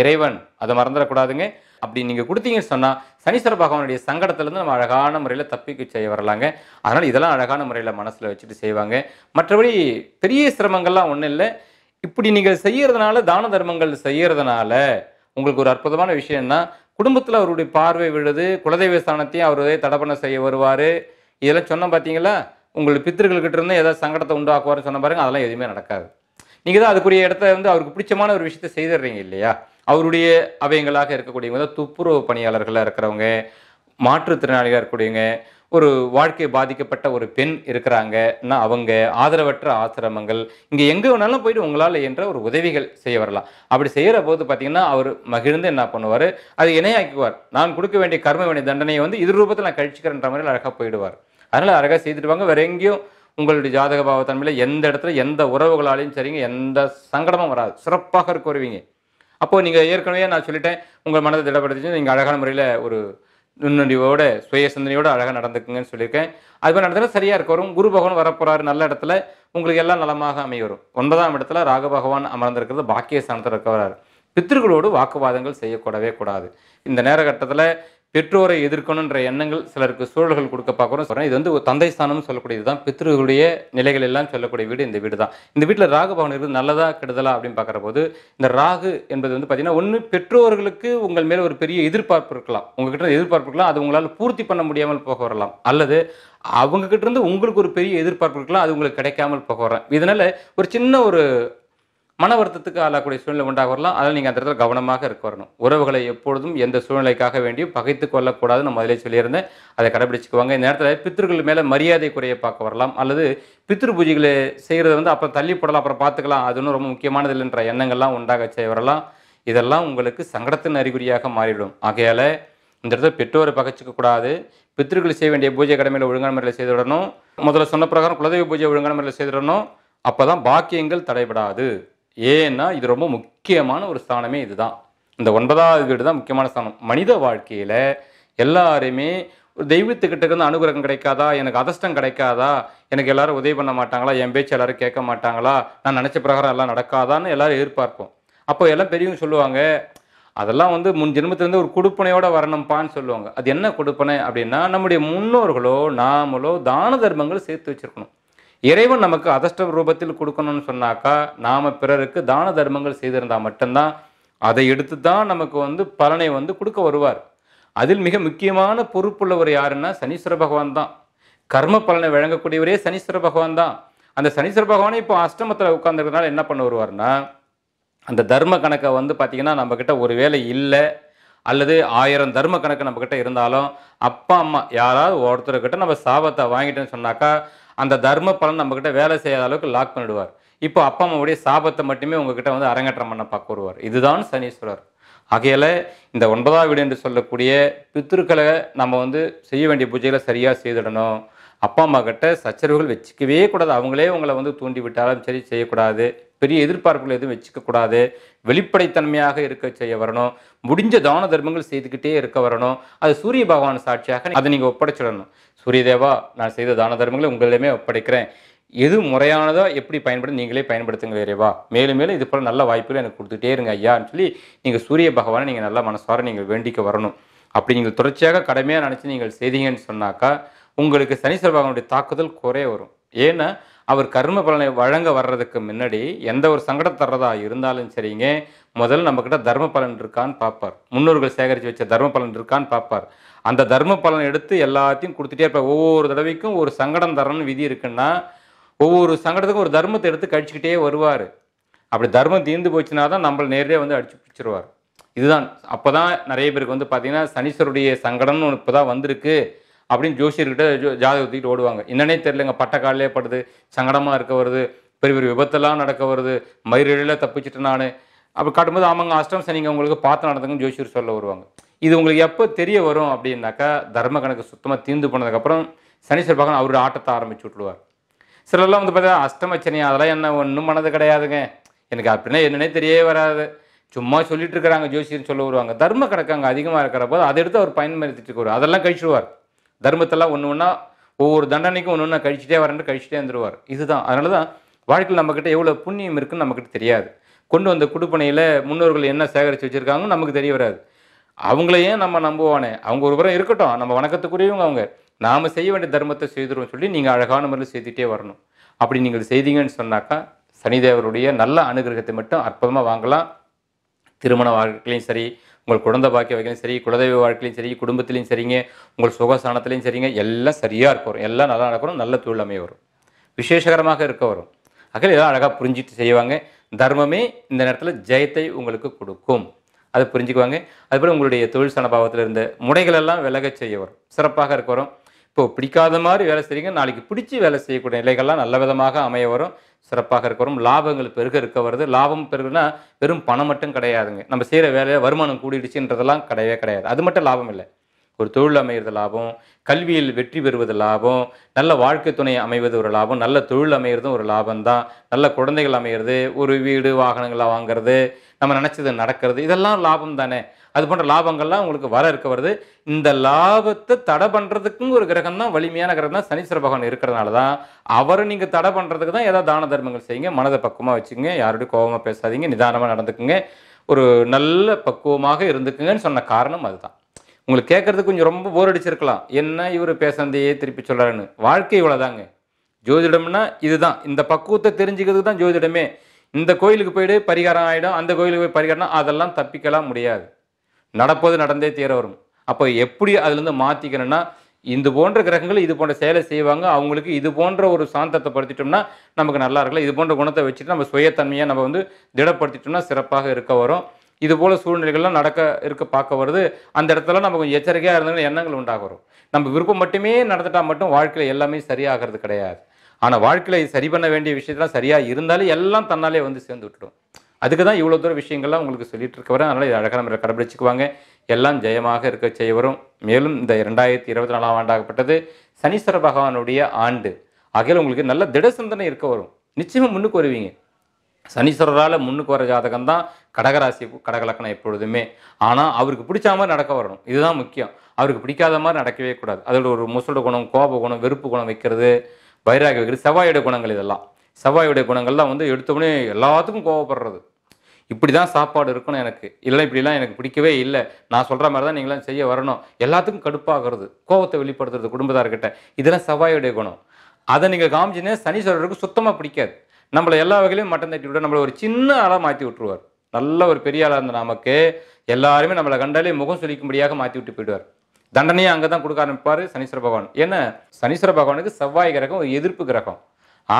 இறைவன் அதை மறந்துடக்கூடாதுங்க அப்படி நீங்கள் கொடுத்தீங்கன்னு சொன்னால் சனீஸ்வர பகவானுடைய சங்கடத்துலேருந்து நம்ம அழகான முறையில் தப்பிக்க செய்ய வரலாங்க அதனால் இதெல்லாம் அழகான முறையில் மனசில் வச்சுட்டு செய்வாங்க மற்றபடி பெரிய சிரமங்கள்லாம் ஒன்றும் இல்லை இப்படி நீங்கள் செய்கிறதுனால தான தர்மங்கள் செய்கிறதுனால உங்களுக்கு ஒரு அற்புதமான விஷயம்னா குடும்பத்தில் அவருடைய பார்வை விழுது குலதெய்வ ஸ்தானத்தையும் அவர் தடப்பண செய்ய வருவார் இதெல்லாம் சொன்ன பார்த்தீங்களா உங்களுக்கு பித்திருக்கள்கிட்ட இருந்து ஏதாவது சங்கடத்தை உண்டாக்குவார்னு சொன்ன பாருங்க அதெல்லாம் எதுவுமே நடக்காது நீங்கள் தான் அதுக்குரிய இடத்த வந்து அவருக்கு பிடிச்சமான ஒரு விஷயத்த செய்திடுறீங்க இல்லையா அவருடைய அவயங்களாக இருக்கக்கூடியவங்க தான் துப்புரவு பணியாளர்களாக இருக்கிறவங்க மாற்றுத்திறனாளிகளாக இருக்கக்கூடியவங்க ஒரு வாழ்க்கை பாதிக்கப்பட்ட ஒரு பெண் இருக்கிறாங்கன்னா அவங்க ஆதரவற்ற ஆசிரமங்கள் இங்கே எங்கே வேணாலும் போயிட்டு உங்களால் என்ற ஒரு உதவிகள் செய்ய வரலாம் அப்படி செய்கிற போது பார்த்தீங்கன்னா அவர் மகிழ்ந்து என்ன பண்ணுவார் அது இணையாக்குவார் நான் கொடுக்க வேண்டிய கர்ம வேண்டிய தண்டனையை வந்து இது ரூபத்தில் நான் கழிச்சுக்கிறேன்ற மாதிரி அழகாக போயிடுவார் அதனால் அழகாக செய்துட்டு வாங்க வேற எங்கேயும் உங்களுடைய ஜாதக பாவத்தன்மையில் எந்த இடத்துல எந்த உறவுகளாலையும் சரிங்க எந்த சங்கடமும் வராது சிறப்பாக இருக்க வருவீங்க அப்போது நீங்கள் ஏற்கனவே நான் சொல்லிட்டேன் உங்கள் மனதை திடப்படுத்தி நீங்கள் அழகான முறையில் ஒரு நுண்ணறிவோட சுய சிந்தனையோட அழகாக நடந்துக்குங்கன்னு சொல்லியிருக்கேன் அது மாதிரி நடந்தாலும் சரியாக இருக்க வரும் குரு பகவான் வரப்போகிறாரு நல்ல இடத்துல உங்களுக்கு எல்லாம் நலமாக அமைய வரும் ஒன்பதாம் இடத்துல ராக பகவான் அமர்ந்திருக்கிறது பாக்கிய ஸ்தானத்தில் இருக்க பித்திருக்களோடு வாக்குவாதங்கள் செய்யக்கூடவே கூடாது இந்த நேரகட்டத்தில் பெற்றோரை எதிர்க்கணுன்ற எண்ணங்கள் சிலருக்கு சூழல்கள் கொடுக்க பார்க்குறோம் இது வந்து ஒரு தந்தை ஸ்தானம் சொல்லக்கூடியது தான் பித்ருகளுடைய நிலைகள் எல்லாம் சொல்லக்கூடிய வீடு இந்த வீடு தான் இந்த வீட்டில் ராகு பவன் இருக்குது நல்லதா கெடுதலா அப்படின்னு பார்க்குற போது இந்த ராகு என்பது வந்து பார்த்தீங்கன்னா ஒன்று பெற்றோர்களுக்கு உங்கள் மேலே ஒரு பெரிய எதிர்பார்ப்பு இருக்கலாம் உங்ககிட்ட எதிர்பார்ப்பு இருக்கலாம் அது உங்களால் பூர்த்தி பண்ண முடியாமல் போக வரலாம் அல்லது அவங்கக்கிட்ட இருந்து உங்களுக்கு ஒரு பெரிய எதிர்பார்ப்பு இருக்கலாம் அது உங்களுக்கு கிடைக்காமல் போக வரலாம் இதனால் ஒரு சின்ன ஒரு மன வருத்தத்துக்கு ஆளாக்கூடிய சூழ்நிலை உண்டாக வரலாம் அதனால் நீங்கள் அந்த இடத்துல கவனமாக இருக்க வரணும் உறவுகளை எப்பொழுதும் எந்த சூழ்நிலைக்காக வேண்டியும் பகைத்து கொள்ளக்கூடாதுன்னு முதலே சொல்லியிருந்தேன் அதை கடைபிடிச்சிக்குவாங்க இந்த நேரத்தில் பித்திருக்கள் மேலே மரியாதை குறைய பார்க்க வரலாம் அல்லது பித்ரு பூஜைகளை செய்கிறத வந்து அப்புறம் தள்ளி போடலாம் அப்புறம் பார்த்துக்கலாம் அது ஒன்றும் ரொம்ப முக்கியமானது இல்லைன்ற எண்ணங்கள்லாம் உண்டாக செய்ய வரலாம் இதெல்லாம் உங்களுக்கு சங்கடத்தின் அறிகுறியாக மாறிவிடும் ஆகையால் இந்த இடத்துல பெற்றோரை பகைச்சிக்க கூடாது பித்திருக்கள் செய்ய வேண்டிய பூஜை கடமையில் ஒழுங்கான முறையில் செய்துவிடணும் முதல்ல சொன்ன பிரகாரம் குலதெய்வ பூஜை ஒழுங்கான முறையில் செய்துவிடணும் அப்போ தான் பாக்கியங்கள் தடைபடாது ஏன்னா இது ரொம்ப முக்கியமான ஒரு ஸ்தானமே இதுதான் இந்த ஒன்பதாவது வீடு தான் முக்கியமான ஸ்தானம் மனித வாழ்க்கையில் எல்லாருமே ஒரு தெய்வத்துக்கிட்ட இருந்து அனுகிரகம் கிடைக்காதா எனக்கு அதிர்ஷ்டம் கிடைக்காதா எனக்கு எல்லாரும் உதவி பண்ண மாட்டாங்களா என் பேச்சு எல்லாரும் கேட்க மாட்டாங்களா நான் நினச்ச பிரகாரம் எல்லாம் நடக்காதான்னு எல்லாரும் எதிர்பார்ப்போம் அப்போ எல்லாம் பெரியவங்க சொல்லுவாங்க அதெல்லாம் வந்து முன் ஜென்மத்திலேருந்து ஒரு கொடுப்பனையோட வரணும்ப்பான்னு சொல்லுவாங்க அது என்ன கொடுப்பனை அப்படின்னா நம்முடைய முன்னோர்களோ நாமளோ தான தர்மங்கள் சேர்த்து வச்சுருக்கணும் இறைவன் நமக்கு அதஷ்ட ரூபத்தில் கொடுக்கணும்னு சொன்னாக்கா நாம் பிறருக்கு தான தர்மங்கள் செய்திருந்தால் மட்டும்தான் அதை எடுத்து தான் நமக்கு வந்து பலனை வந்து கொடுக்க வருவார் அதில் மிக முக்கியமான பொறுப்புள்ளவர் யாருன்னா சனீஸ்வர பகவான் தான் கர்ம பலனை வழங்கக்கூடியவரே சனீஸ்வர பகவான் தான் அந்த சனீஸ்வர பகவானே இப்போ அஷ்டமத்தில் உட்காந்துருக்கனால என்ன பண்ண வருவார்னா அந்த தர்ம கணக்கை வந்து பார்த்திங்கன்னா நம்மக்கிட்ட ஒரு வேலை இல்லை அல்லது ஆயிரம் தர்ம கணக்கு நம்மக்கிட்ட இருந்தாலும் அப்பா அம்மா யாராவது ஒருத்தர்கிட்ட நம்ம சாபத்தை வாங்கிட்டேன்னு சொன்னாக்கா அந்த தர்ம பலன் நம்மக்கிட்ட வேலை செய்யாத அளவுக்கு லாக் பண்ணிடுவார் இப்போ அப்பா அம்மாவுடைய சாபத்தை மட்டுமே உங்ககிட்ட வந்து அரங்கேற்றம் பண்ண பார்க்க வருவார் இதுதான் சனீஸ்வரர் ஆகையால் இந்த ஒன்பதாவது வீடு என்று சொல்லக்கூடிய பித்திருக்களை நம்ம வந்து செய்ய வேண்டிய பூஜைகளை சரியாக செய்திடணும் அப்பா அம்மா கிட்ட சச்சரவுகள் வச்சுக்கவே கூடாது அவங்களே உங்களை வந்து தூண்டி விட்டாலும் சரி செய்யக்கூடாது பெரிய எதிர்பார்ப்புகள் எதுவும் வச்சுக்கக்கூடாது வெளிப்படைத்தன்மையாக இருக்க செய்ய வரணும் முடிஞ்ச தான தர்மங்கள் செய்துக்கிட்டே இருக்க வரணும் அது சூரிய பகவான் சாட்சியாக அதை நீங்கள் ஒப்படைச்சிடணும் சூரியதேவா நான் செய்த தான தர்மங்களை உங்களிடமே ஒப்படைக்கிறேன் எது முறையானதோ எப்படி பயன்படும் நீங்களே பயன்படுத்துங்க இறைவா மேலும் மேலும் இது போல் நல்ல வாய்ப்புகள் எனக்கு கொடுத்துட்டே இருங்க ஐயான்னு சொல்லி நீங்கள் சூரிய பகவானை நீங்கள் நல்ல மனசார நீங்கள் வேண்டிக்க வரணும் அப்படி நீங்கள் தொடர்ச்சியாக கடமையாக நினச்சி நீங்கள் செய்தீங்கன்னு சொன்னாக்கா உங்களுக்கு சனீஸ்வர பகவானுடைய தாக்குதல் குறைய வரும் ஏன்னா அவர் கர்ம பலனை வழங்க வர்றதுக்கு முன்னாடி எந்த ஒரு சங்கடம் தர்றதா இருந்தாலும் சரிங்க முதல்ல நம்மக்கிட்ட தர்ம பலன் இருக்கான்னு பார்ப்பார் முன்னோர்கள் சேகரித்து வச்ச தர்ம பலன் இருக்கான்னு பார்ப்பார் அந்த தர்ம பலன் எடுத்து எல்லாத்தையும் கொடுத்துட்டே இருப்பார் ஒவ்வொரு தடவைக்கும் ஒரு சங்கடம் தரணும்னு விதி இருக்குன்னா ஒவ்வொரு சங்கடத்துக்கும் ஒரு தர்மத்தை எடுத்து கழிச்சுக்கிட்டே வருவார் அப்படி தர்மம் தீர்ந்து போச்சுன்னா தான் நம்மளை நேரடியாக வந்து அடிச்சு பிடிச்சிருவார் இதுதான் அப்போ தான் நிறைய பேருக்கு வந்து பார்த்தீங்கன்னா சனீஸ்வருடைய சங்கடம்னு இப்போ தான் வந்திருக்கு அப்படின்னு ஜோஷியர்கிட்ட ஜோ ஜாதகத்துக்கிட்டு ஓடுவாங்க என்னன்னே தெரிலங்க பட்ட படுது சங்கடமாக இருக்க வருது பெரிய பெரிய விபத்தெல்லாம் நடக்க வருது மயிரிழையில் தப்பிச்சிட்டேன் நான் அப்படி காட்டும்போது ஆமாங்க அஷ்டம் சனிங்க உங்களுக்கு பார்த்து நடந்துங்கன்னு ஜோஷியர் சொல்ல வருவாங்க இது உங்களுக்கு எப்போ தெரிய வரும் அப்படின்னாக்கா தர்ம கணக்கு சுத்தமாக தீர்ந்து போனதுக்கப்புறம் சனீஸ்வர பகவான் அவரோட ஆட்டத்தை ஆரம்பிச்சு விட்ருவார் சிலர்லாம் வந்து பார்த்தா அஷ்டமச்சனி அதெல்லாம் என்ன ஒன்றும் மனது கிடையாதுங்க எனக்கு அப்படின்னா என்னன்னே தெரியவே வராது சும்மா சொல்லிட்டு இருக்கிறாங்க ஜோசியர் சொல்ல வருவாங்க தர்ம கணக்கு அங்கே அதிகமாக இருக்கிற போது அதை எடுத்து அவர் பயன்படுத்திட்டு வருவார் அதெல்லாம் கழிச்சுடுவார் தர்மத்தெல்லாம் ஒன்று ஒன்றா ஒவ்வொரு தண்டனைக்கும் ஒன்று ஒன்றா கழிச்சிட்டே வரேன் கழிச்சிட்டே வந்துடுவார் இதுதான் அதனால தான் வாழ்க்கையில் நம்மக்கிட்ட எவ்வளோ புண்ணியம் இருக்குன்னு நம்மக்கிட்ட தெரியாது கொண்டு வந்த குடுப்பனையில் முன்னோர்கள் என்ன சேகரித்து வச்சுருக்காங்கன்னு நமக்கு தெரிய வராது அவங்களையே நம்ம நம்புவானே அவங்க ஒரு இருக்கட்டும் நம்ம வணக்கத்துக்குரியவங்க அவங்க நாம் செய்ய வேண்டிய தர்மத்தை செய்துருவோம் சொல்லி நீங்கள் அழகான முறையில் செய்துகிட்டே வரணும் அப்படி நீங்கள் செய்தீங்கன்னு சொன்னாக்கா சனிதேவருடைய நல்ல அனுகிரகத்தை மட்டும் அற்புதமாக வாங்கலாம் திருமண வாழ்க்கையிலையும் சரி உங்கள் குழந்தை பாக்கிய வகையிலும் சரி குலதெய்வ வாழ்க்கையிலையும் சரி குடும்பத்திலையும் சரிங்க உங்கள் சுகஸ்தானத்துலையும் சரிங்க எல்லாம் சரியாக இருக்கும் எல்லாம் நல்லா நடக்கிறோம் நல்ல தொழில் அமைய வரும் விசேஷகரமாக இருக்க வரும் அகல் எல்லாம் அழகாக புரிஞ்சிட்டு செய்வாங்க தர்மமே இந்த நேரத்தில் ஜெயத்தை உங்களுக்கு கொடுக்கும் அதை புரிஞ்சுக்குவாங்க அதுபோல் உங்களுடைய தொழில் சனபாவத்தில் இருந்த முடைகளெல்லாம் விலக செய்ய வரும் சிறப்பாக இருக்க வரும் இப்போது பிடிக்காத மாதிரி வேலை செய்கிறீங்க நாளைக்கு பிடிச்சி வேலை செய்யக்கூடிய நிலைகள்லாம் நல்ல விதமாக அமைய வரும் சிறப்பாக இருக்க வரும் லாபங்கள் பெருக இருக்க வருது லாபம் பெருகுனா வெறும் பணம் மட்டும் கிடையாதுங்க நம்ம செய்கிற வேலையை வருமானம் கூடிடுச்சுன்றதெல்லாம் கிடையவே கிடையாது அது மட்டும் லாபம் இல்லை ஒரு தொழில் அமைகிறது லாபம் கல்வியில் வெற்றி பெறுவது லாபம் நல்ல வாழ்க்கை துணை அமைவது ஒரு லாபம் நல்ல தொழில் அமைகிறதும் ஒரு லாபம் தான் நல்ல குழந்தைகள் அமைகிறது ஒரு வீடு வாகனங்களை வாங்குறது நம்ம நினச்சது நடக்கிறது இதெல்லாம் லாபம் தானே அது போன்ற லாபங்கள்லாம் உங்களுக்கு வர இருக்க வருது இந்த லாபத்தை தடை பண்ணுறதுக்கும் ஒரு கிரகம் தான் வலிமையான கிரகம் தான் சனீஸ்வர பகவான் இருக்கிறதுனால தான் அவரை நீங்கள் தடை பண்ணுறதுக்கு தான் ஏதாவது தான தர்மங்கள் செய்யுங்க மனதை பக்குவமாக வச்சுங்க யாரோடய கோபமாக பேசாதீங்க நிதானமாக நடந்துக்குங்க ஒரு நல்ல பக்குவமாக இருந்துக்குங்கன்னு சொன்ன காரணம் அதுதான் உங்களுக்கு கேட்கறதுக்கு கொஞ்சம் ரொம்ப போர் அடிச்சிருக்கலாம் என்ன இவர் பேசாந்தையே திருப்பி சொல்கிறாருன்னு வாழ்க்கை இவ்வளோதாங்க ஜோதிடம்னா இதுதான் இந்த பக்குவத்தை தெரிஞ்சுக்கிறதுக்கு தான் ஜோதிடமே இந்த கோயிலுக்கு போயிட்டு பரிகாரம் ஆகிடும் அந்த கோயிலுக்கு போய் பரிகாரம் அதெல்லாம் தப்பிக்கலாம் முடியாது நடப்பது நடந்தே தீர வரும் அப்போ எப்படி அதுலேருந்து மாற்றிக்கணும்னா இது போன்ற கிரகங்கள் இது போன்ற செயலை செய்வாங்க அவங்களுக்கு இது போன்ற ஒரு சாந்தத்தை படுத்திட்டோம்னா நமக்கு நல்லா இருக்கலாம் இது போன்ற குணத்தை வச்சுட்டு நம்ம சுயத்தன்மையாக நம்ம வந்து திடப்படுத்திட்டோம்னா சிறப்பாக இருக்க வரும் இது போல சூழ்நிலைகள்லாம் நடக்க இருக்க பார்க்க வருது அந்த இடத்துல நம்ம கொஞ்சம் எச்சரிக்கையாக இருந்தாலும் எண்ணங்கள் உண்டாக வரும் நம்ம விருப்பம் மட்டுமே நடந்துட்டால் மட்டும் வாழ்க்கையில் எல்லாமே சரியாகிறது கிடையாது ஆனால் வாழ்க்கையில் சரி பண்ண வேண்டிய விஷயத்தெல்லாம் சரியாக இருந்தாலும் எல்லாம் தன்னாலே வந்து சேர்ந்து விட்டுடும் அதுக்கு தான் இவ்வளோ தூரம் விஷயங்கள்லாம் உங்களுக்கு சொல்லிட்டு இருக்க வரேன் அதனால் அழகாக நம்ம கடைபிடிச்சிக்குவாங்க எல்லாம் ஜெயமாக இருக்க செய்ய வரும் மேலும் இந்த ரெண்டாயிரத்தி இருபத்தி நாலாம் ஆண்டாகப்பட்டது சனீஸ்வர பகவானுடைய ஆண்டு ஆகையில் உங்களுக்கு நல்ல திட சிந்தனை இருக்க வரும் நிச்சயமாக முன்னுக்கு வருவீங்க சனீஸ்வரரால் முன்னுக்கு வர ஜாதகம் தான் கடகராசி கடகலக்கணம் எப்பொழுதுமே ஆனால் அவருக்கு பிடிச்ச மாதிரி நடக்க வரணும் இதுதான் முக்கியம் அவருக்கு பிடிக்காத மாதிரி நடக்கவே கூடாது அதில் ஒரு முசுட குணம் கோப குணம் வெறுப்பு குணம் வைக்கிறது வைராகி வைக்கிறது செவ்வாயுடைய குணங்கள் இதெல்லாம் செவ்வாயுடைய குணங்கள்லாம் வந்து எடுத்தவொடனே எல்லாத்துக்கும் கோவப்படுறது இப்படி தான் சாப்பாடு இருக்கணும் எனக்கு இல்லை இப்படிலாம் எனக்கு பிடிக்கவே இல்லை நான் சொல்கிற மாதிரி தான் நீங்களாம் செய்ய வரணும் எல்லாத்துக்கும் கடுப்பாகிறது கோபத்தை வெளிப்படுத்துறது குடும்பத்தார்கிட்ட இதெல்லாம் செவ்வாயுடைய குணம் அதை நீங்கள் காமிச்சினே சனீஸ்வரருக்கு சுத்தமாக பிடிக்காது நம்மளை எல்லா வகையிலையும் மட்டம் தட்டி விட்டு நம்மளை ஒரு சின்ன ஆளாக மாற்றி விட்டுருவார் நல்ல ஒரு பெரிய ஆளாக இருந்த நமக்கு எல்லாருமே நம்மளை கண்டாலே முகம் சுழிக்கும்படியாக மாற்றி விட்டு போயிடுவார் தண்டனையை அங்கே தான் கொடுக்க ஆரம்பிப்பார் சனீஸ்வர பகவான் ஏன்னா சனீஸ்வர பகவானுக்கு செவ்வாய் கிரகம் ஒரு எதிர்ப்பு கிரகம்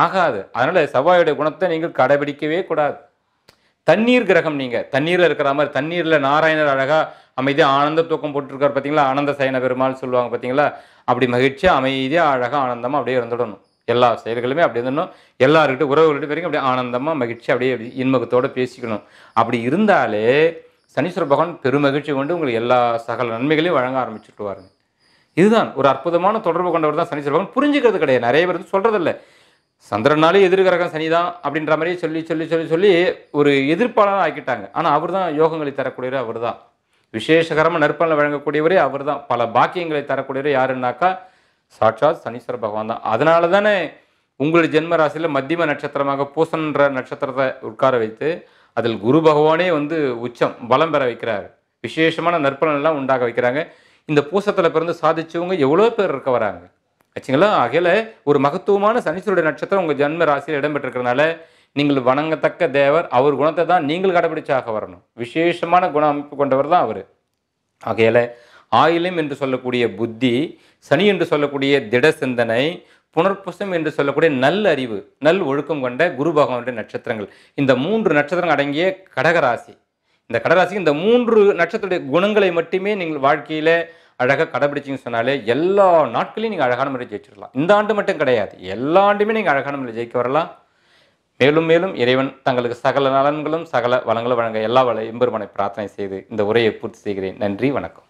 ஆகாது அதனால் செவ்வாயுடைய குணத்தை நீங்கள் கடைபிடிக்கவே கூடாது தண்ணீர் கிரகம் நீங்கள் தண்ணீரில் இருக்கிற மாதிரி தண்ணீரில் நாராயணர் அழகாக அமைதியாக ஆனந்த தூக்கம் போட்டுருக்கார் பார்த்தீங்களா ஆனந்த சயன பெருமாள் சொல்லுவாங்க பார்த்தீங்களா அப்படி மகிழ்ச்சியாக அமைதியாக அழகாக ஆனந்தமாக அப்படியே இருந்துடணும் எல்லா செயல்களுமே அப்படி இருந்தோம் எல்லாருக்கிட்ட உறவுகள்கிட்ட வரைக்கும் அப்படியே ஆனந்தமாக மகிழ்ச்சி அப்படியே இன்முகத்தோடு பேசிக்கணும் அப்படி இருந்தாலே சனீஸ்வர பகவான் பெருமகிழ்ச்சி கொண்டு உங்களுக்கு எல்லா சகல நன்மைகளையும் வழங்க வாருங்க இதுதான் ஒரு அற்புதமான தொடர்பு கொண்டவர் தான் சனீஸ்வர பகவான் புரிஞ்சுக்கிறது கிடையாது நிறைய பேர் சொல்கிறதில்ல சந்திரனாலே எதிர்கிறகம் சனி தான் அப்படின்ற மாதிரி சொல்லி சொல்லி சொல்லி சொல்லி ஒரு எதிர்ப்பாளராக ஆக்கிட்டாங்க ஆனால் அவர் தான் யோகங்களை தரக்கூடியவர் அவர் தான் விசேஷகரமாக நற்பலனை வழங்கக்கூடியவரே அவர் தான் பல பாக்கியங்களை தரக்கூடியவர் யாருன்னாக்கா சாட்சாத் சனீஸ்வர பகவான் தான் அதனால தானே உங்களுடைய ஜென்ம ராசியில் மத்தியம நட்சத்திரமாக பூசன்ற நட்சத்திரத்தை உட்கார வைத்து அதில் குரு பகவானே வந்து உச்சம் பலம் பெற வைக்கிறார் விசேஷமான நற்பலன்லாம் உண்டாக வைக்கிறாங்க இந்த பூசத்தில் பிறந்து சாதிச்சவங்க எவ்வளோ பேர் இருக்க வராங்க ஆச்சுங்களா அகில ஒரு மகத்துவமான சனீஸ்வருடைய நட்சத்திரம் உங்கள் ஜென்ம ராசியில் இடம்பெற்றிருக்கிறதுனால நீங்கள் வணங்கத்தக்க தேவர் அவர் குணத்தை தான் நீங்கள் கடைபிடிச்சாக வரணும் விசேஷமான குண அமைப்பு கொண்டவர் தான் அவர் ஆகையால் ஆயிலம் என்று சொல்லக்கூடிய புத்தி சனி என்று சொல்லக்கூடிய திட சிந்தனை புனர்புசம் என்று சொல்லக்கூடிய நல் அறிவு நல் ஒழுக்கம் கொண்ட குரு பகவானுடைய நட்சத்திரங்கள் இந்த மூன்று நட்சத்திரங்கள் அடங்கிய கடகராசி இந்த கடகராசி இந்த மூன்று நட்சத்திரத்துடைய குணங்களை மட்டுமே நீங்கள் வாழ்க்கையில் அழகாக கடைபிடிச்சிங்கன்னு சொன்னாலே எல்லா நாட்களையும் நீங்கள் அழகான முறையில் ஜெயிச்சிடலாம் இந்த ஆண்டு மட்டும் கிடையாது எல்லா ஆண்டுமே நீங்கள் அழகான முறையில் ஜெயிக்க வரலாம் மேலும் மேலும் இறைவன் தங்களுக்கு சகல நலன்களும் சகல வளங்களும் வழங்க எல்லா வள எம்பெருமனை பிரார்த்தனை செய்து இந்த உரையை பூர்த்தி செய்கிறேன் நன்றி வணக்கம்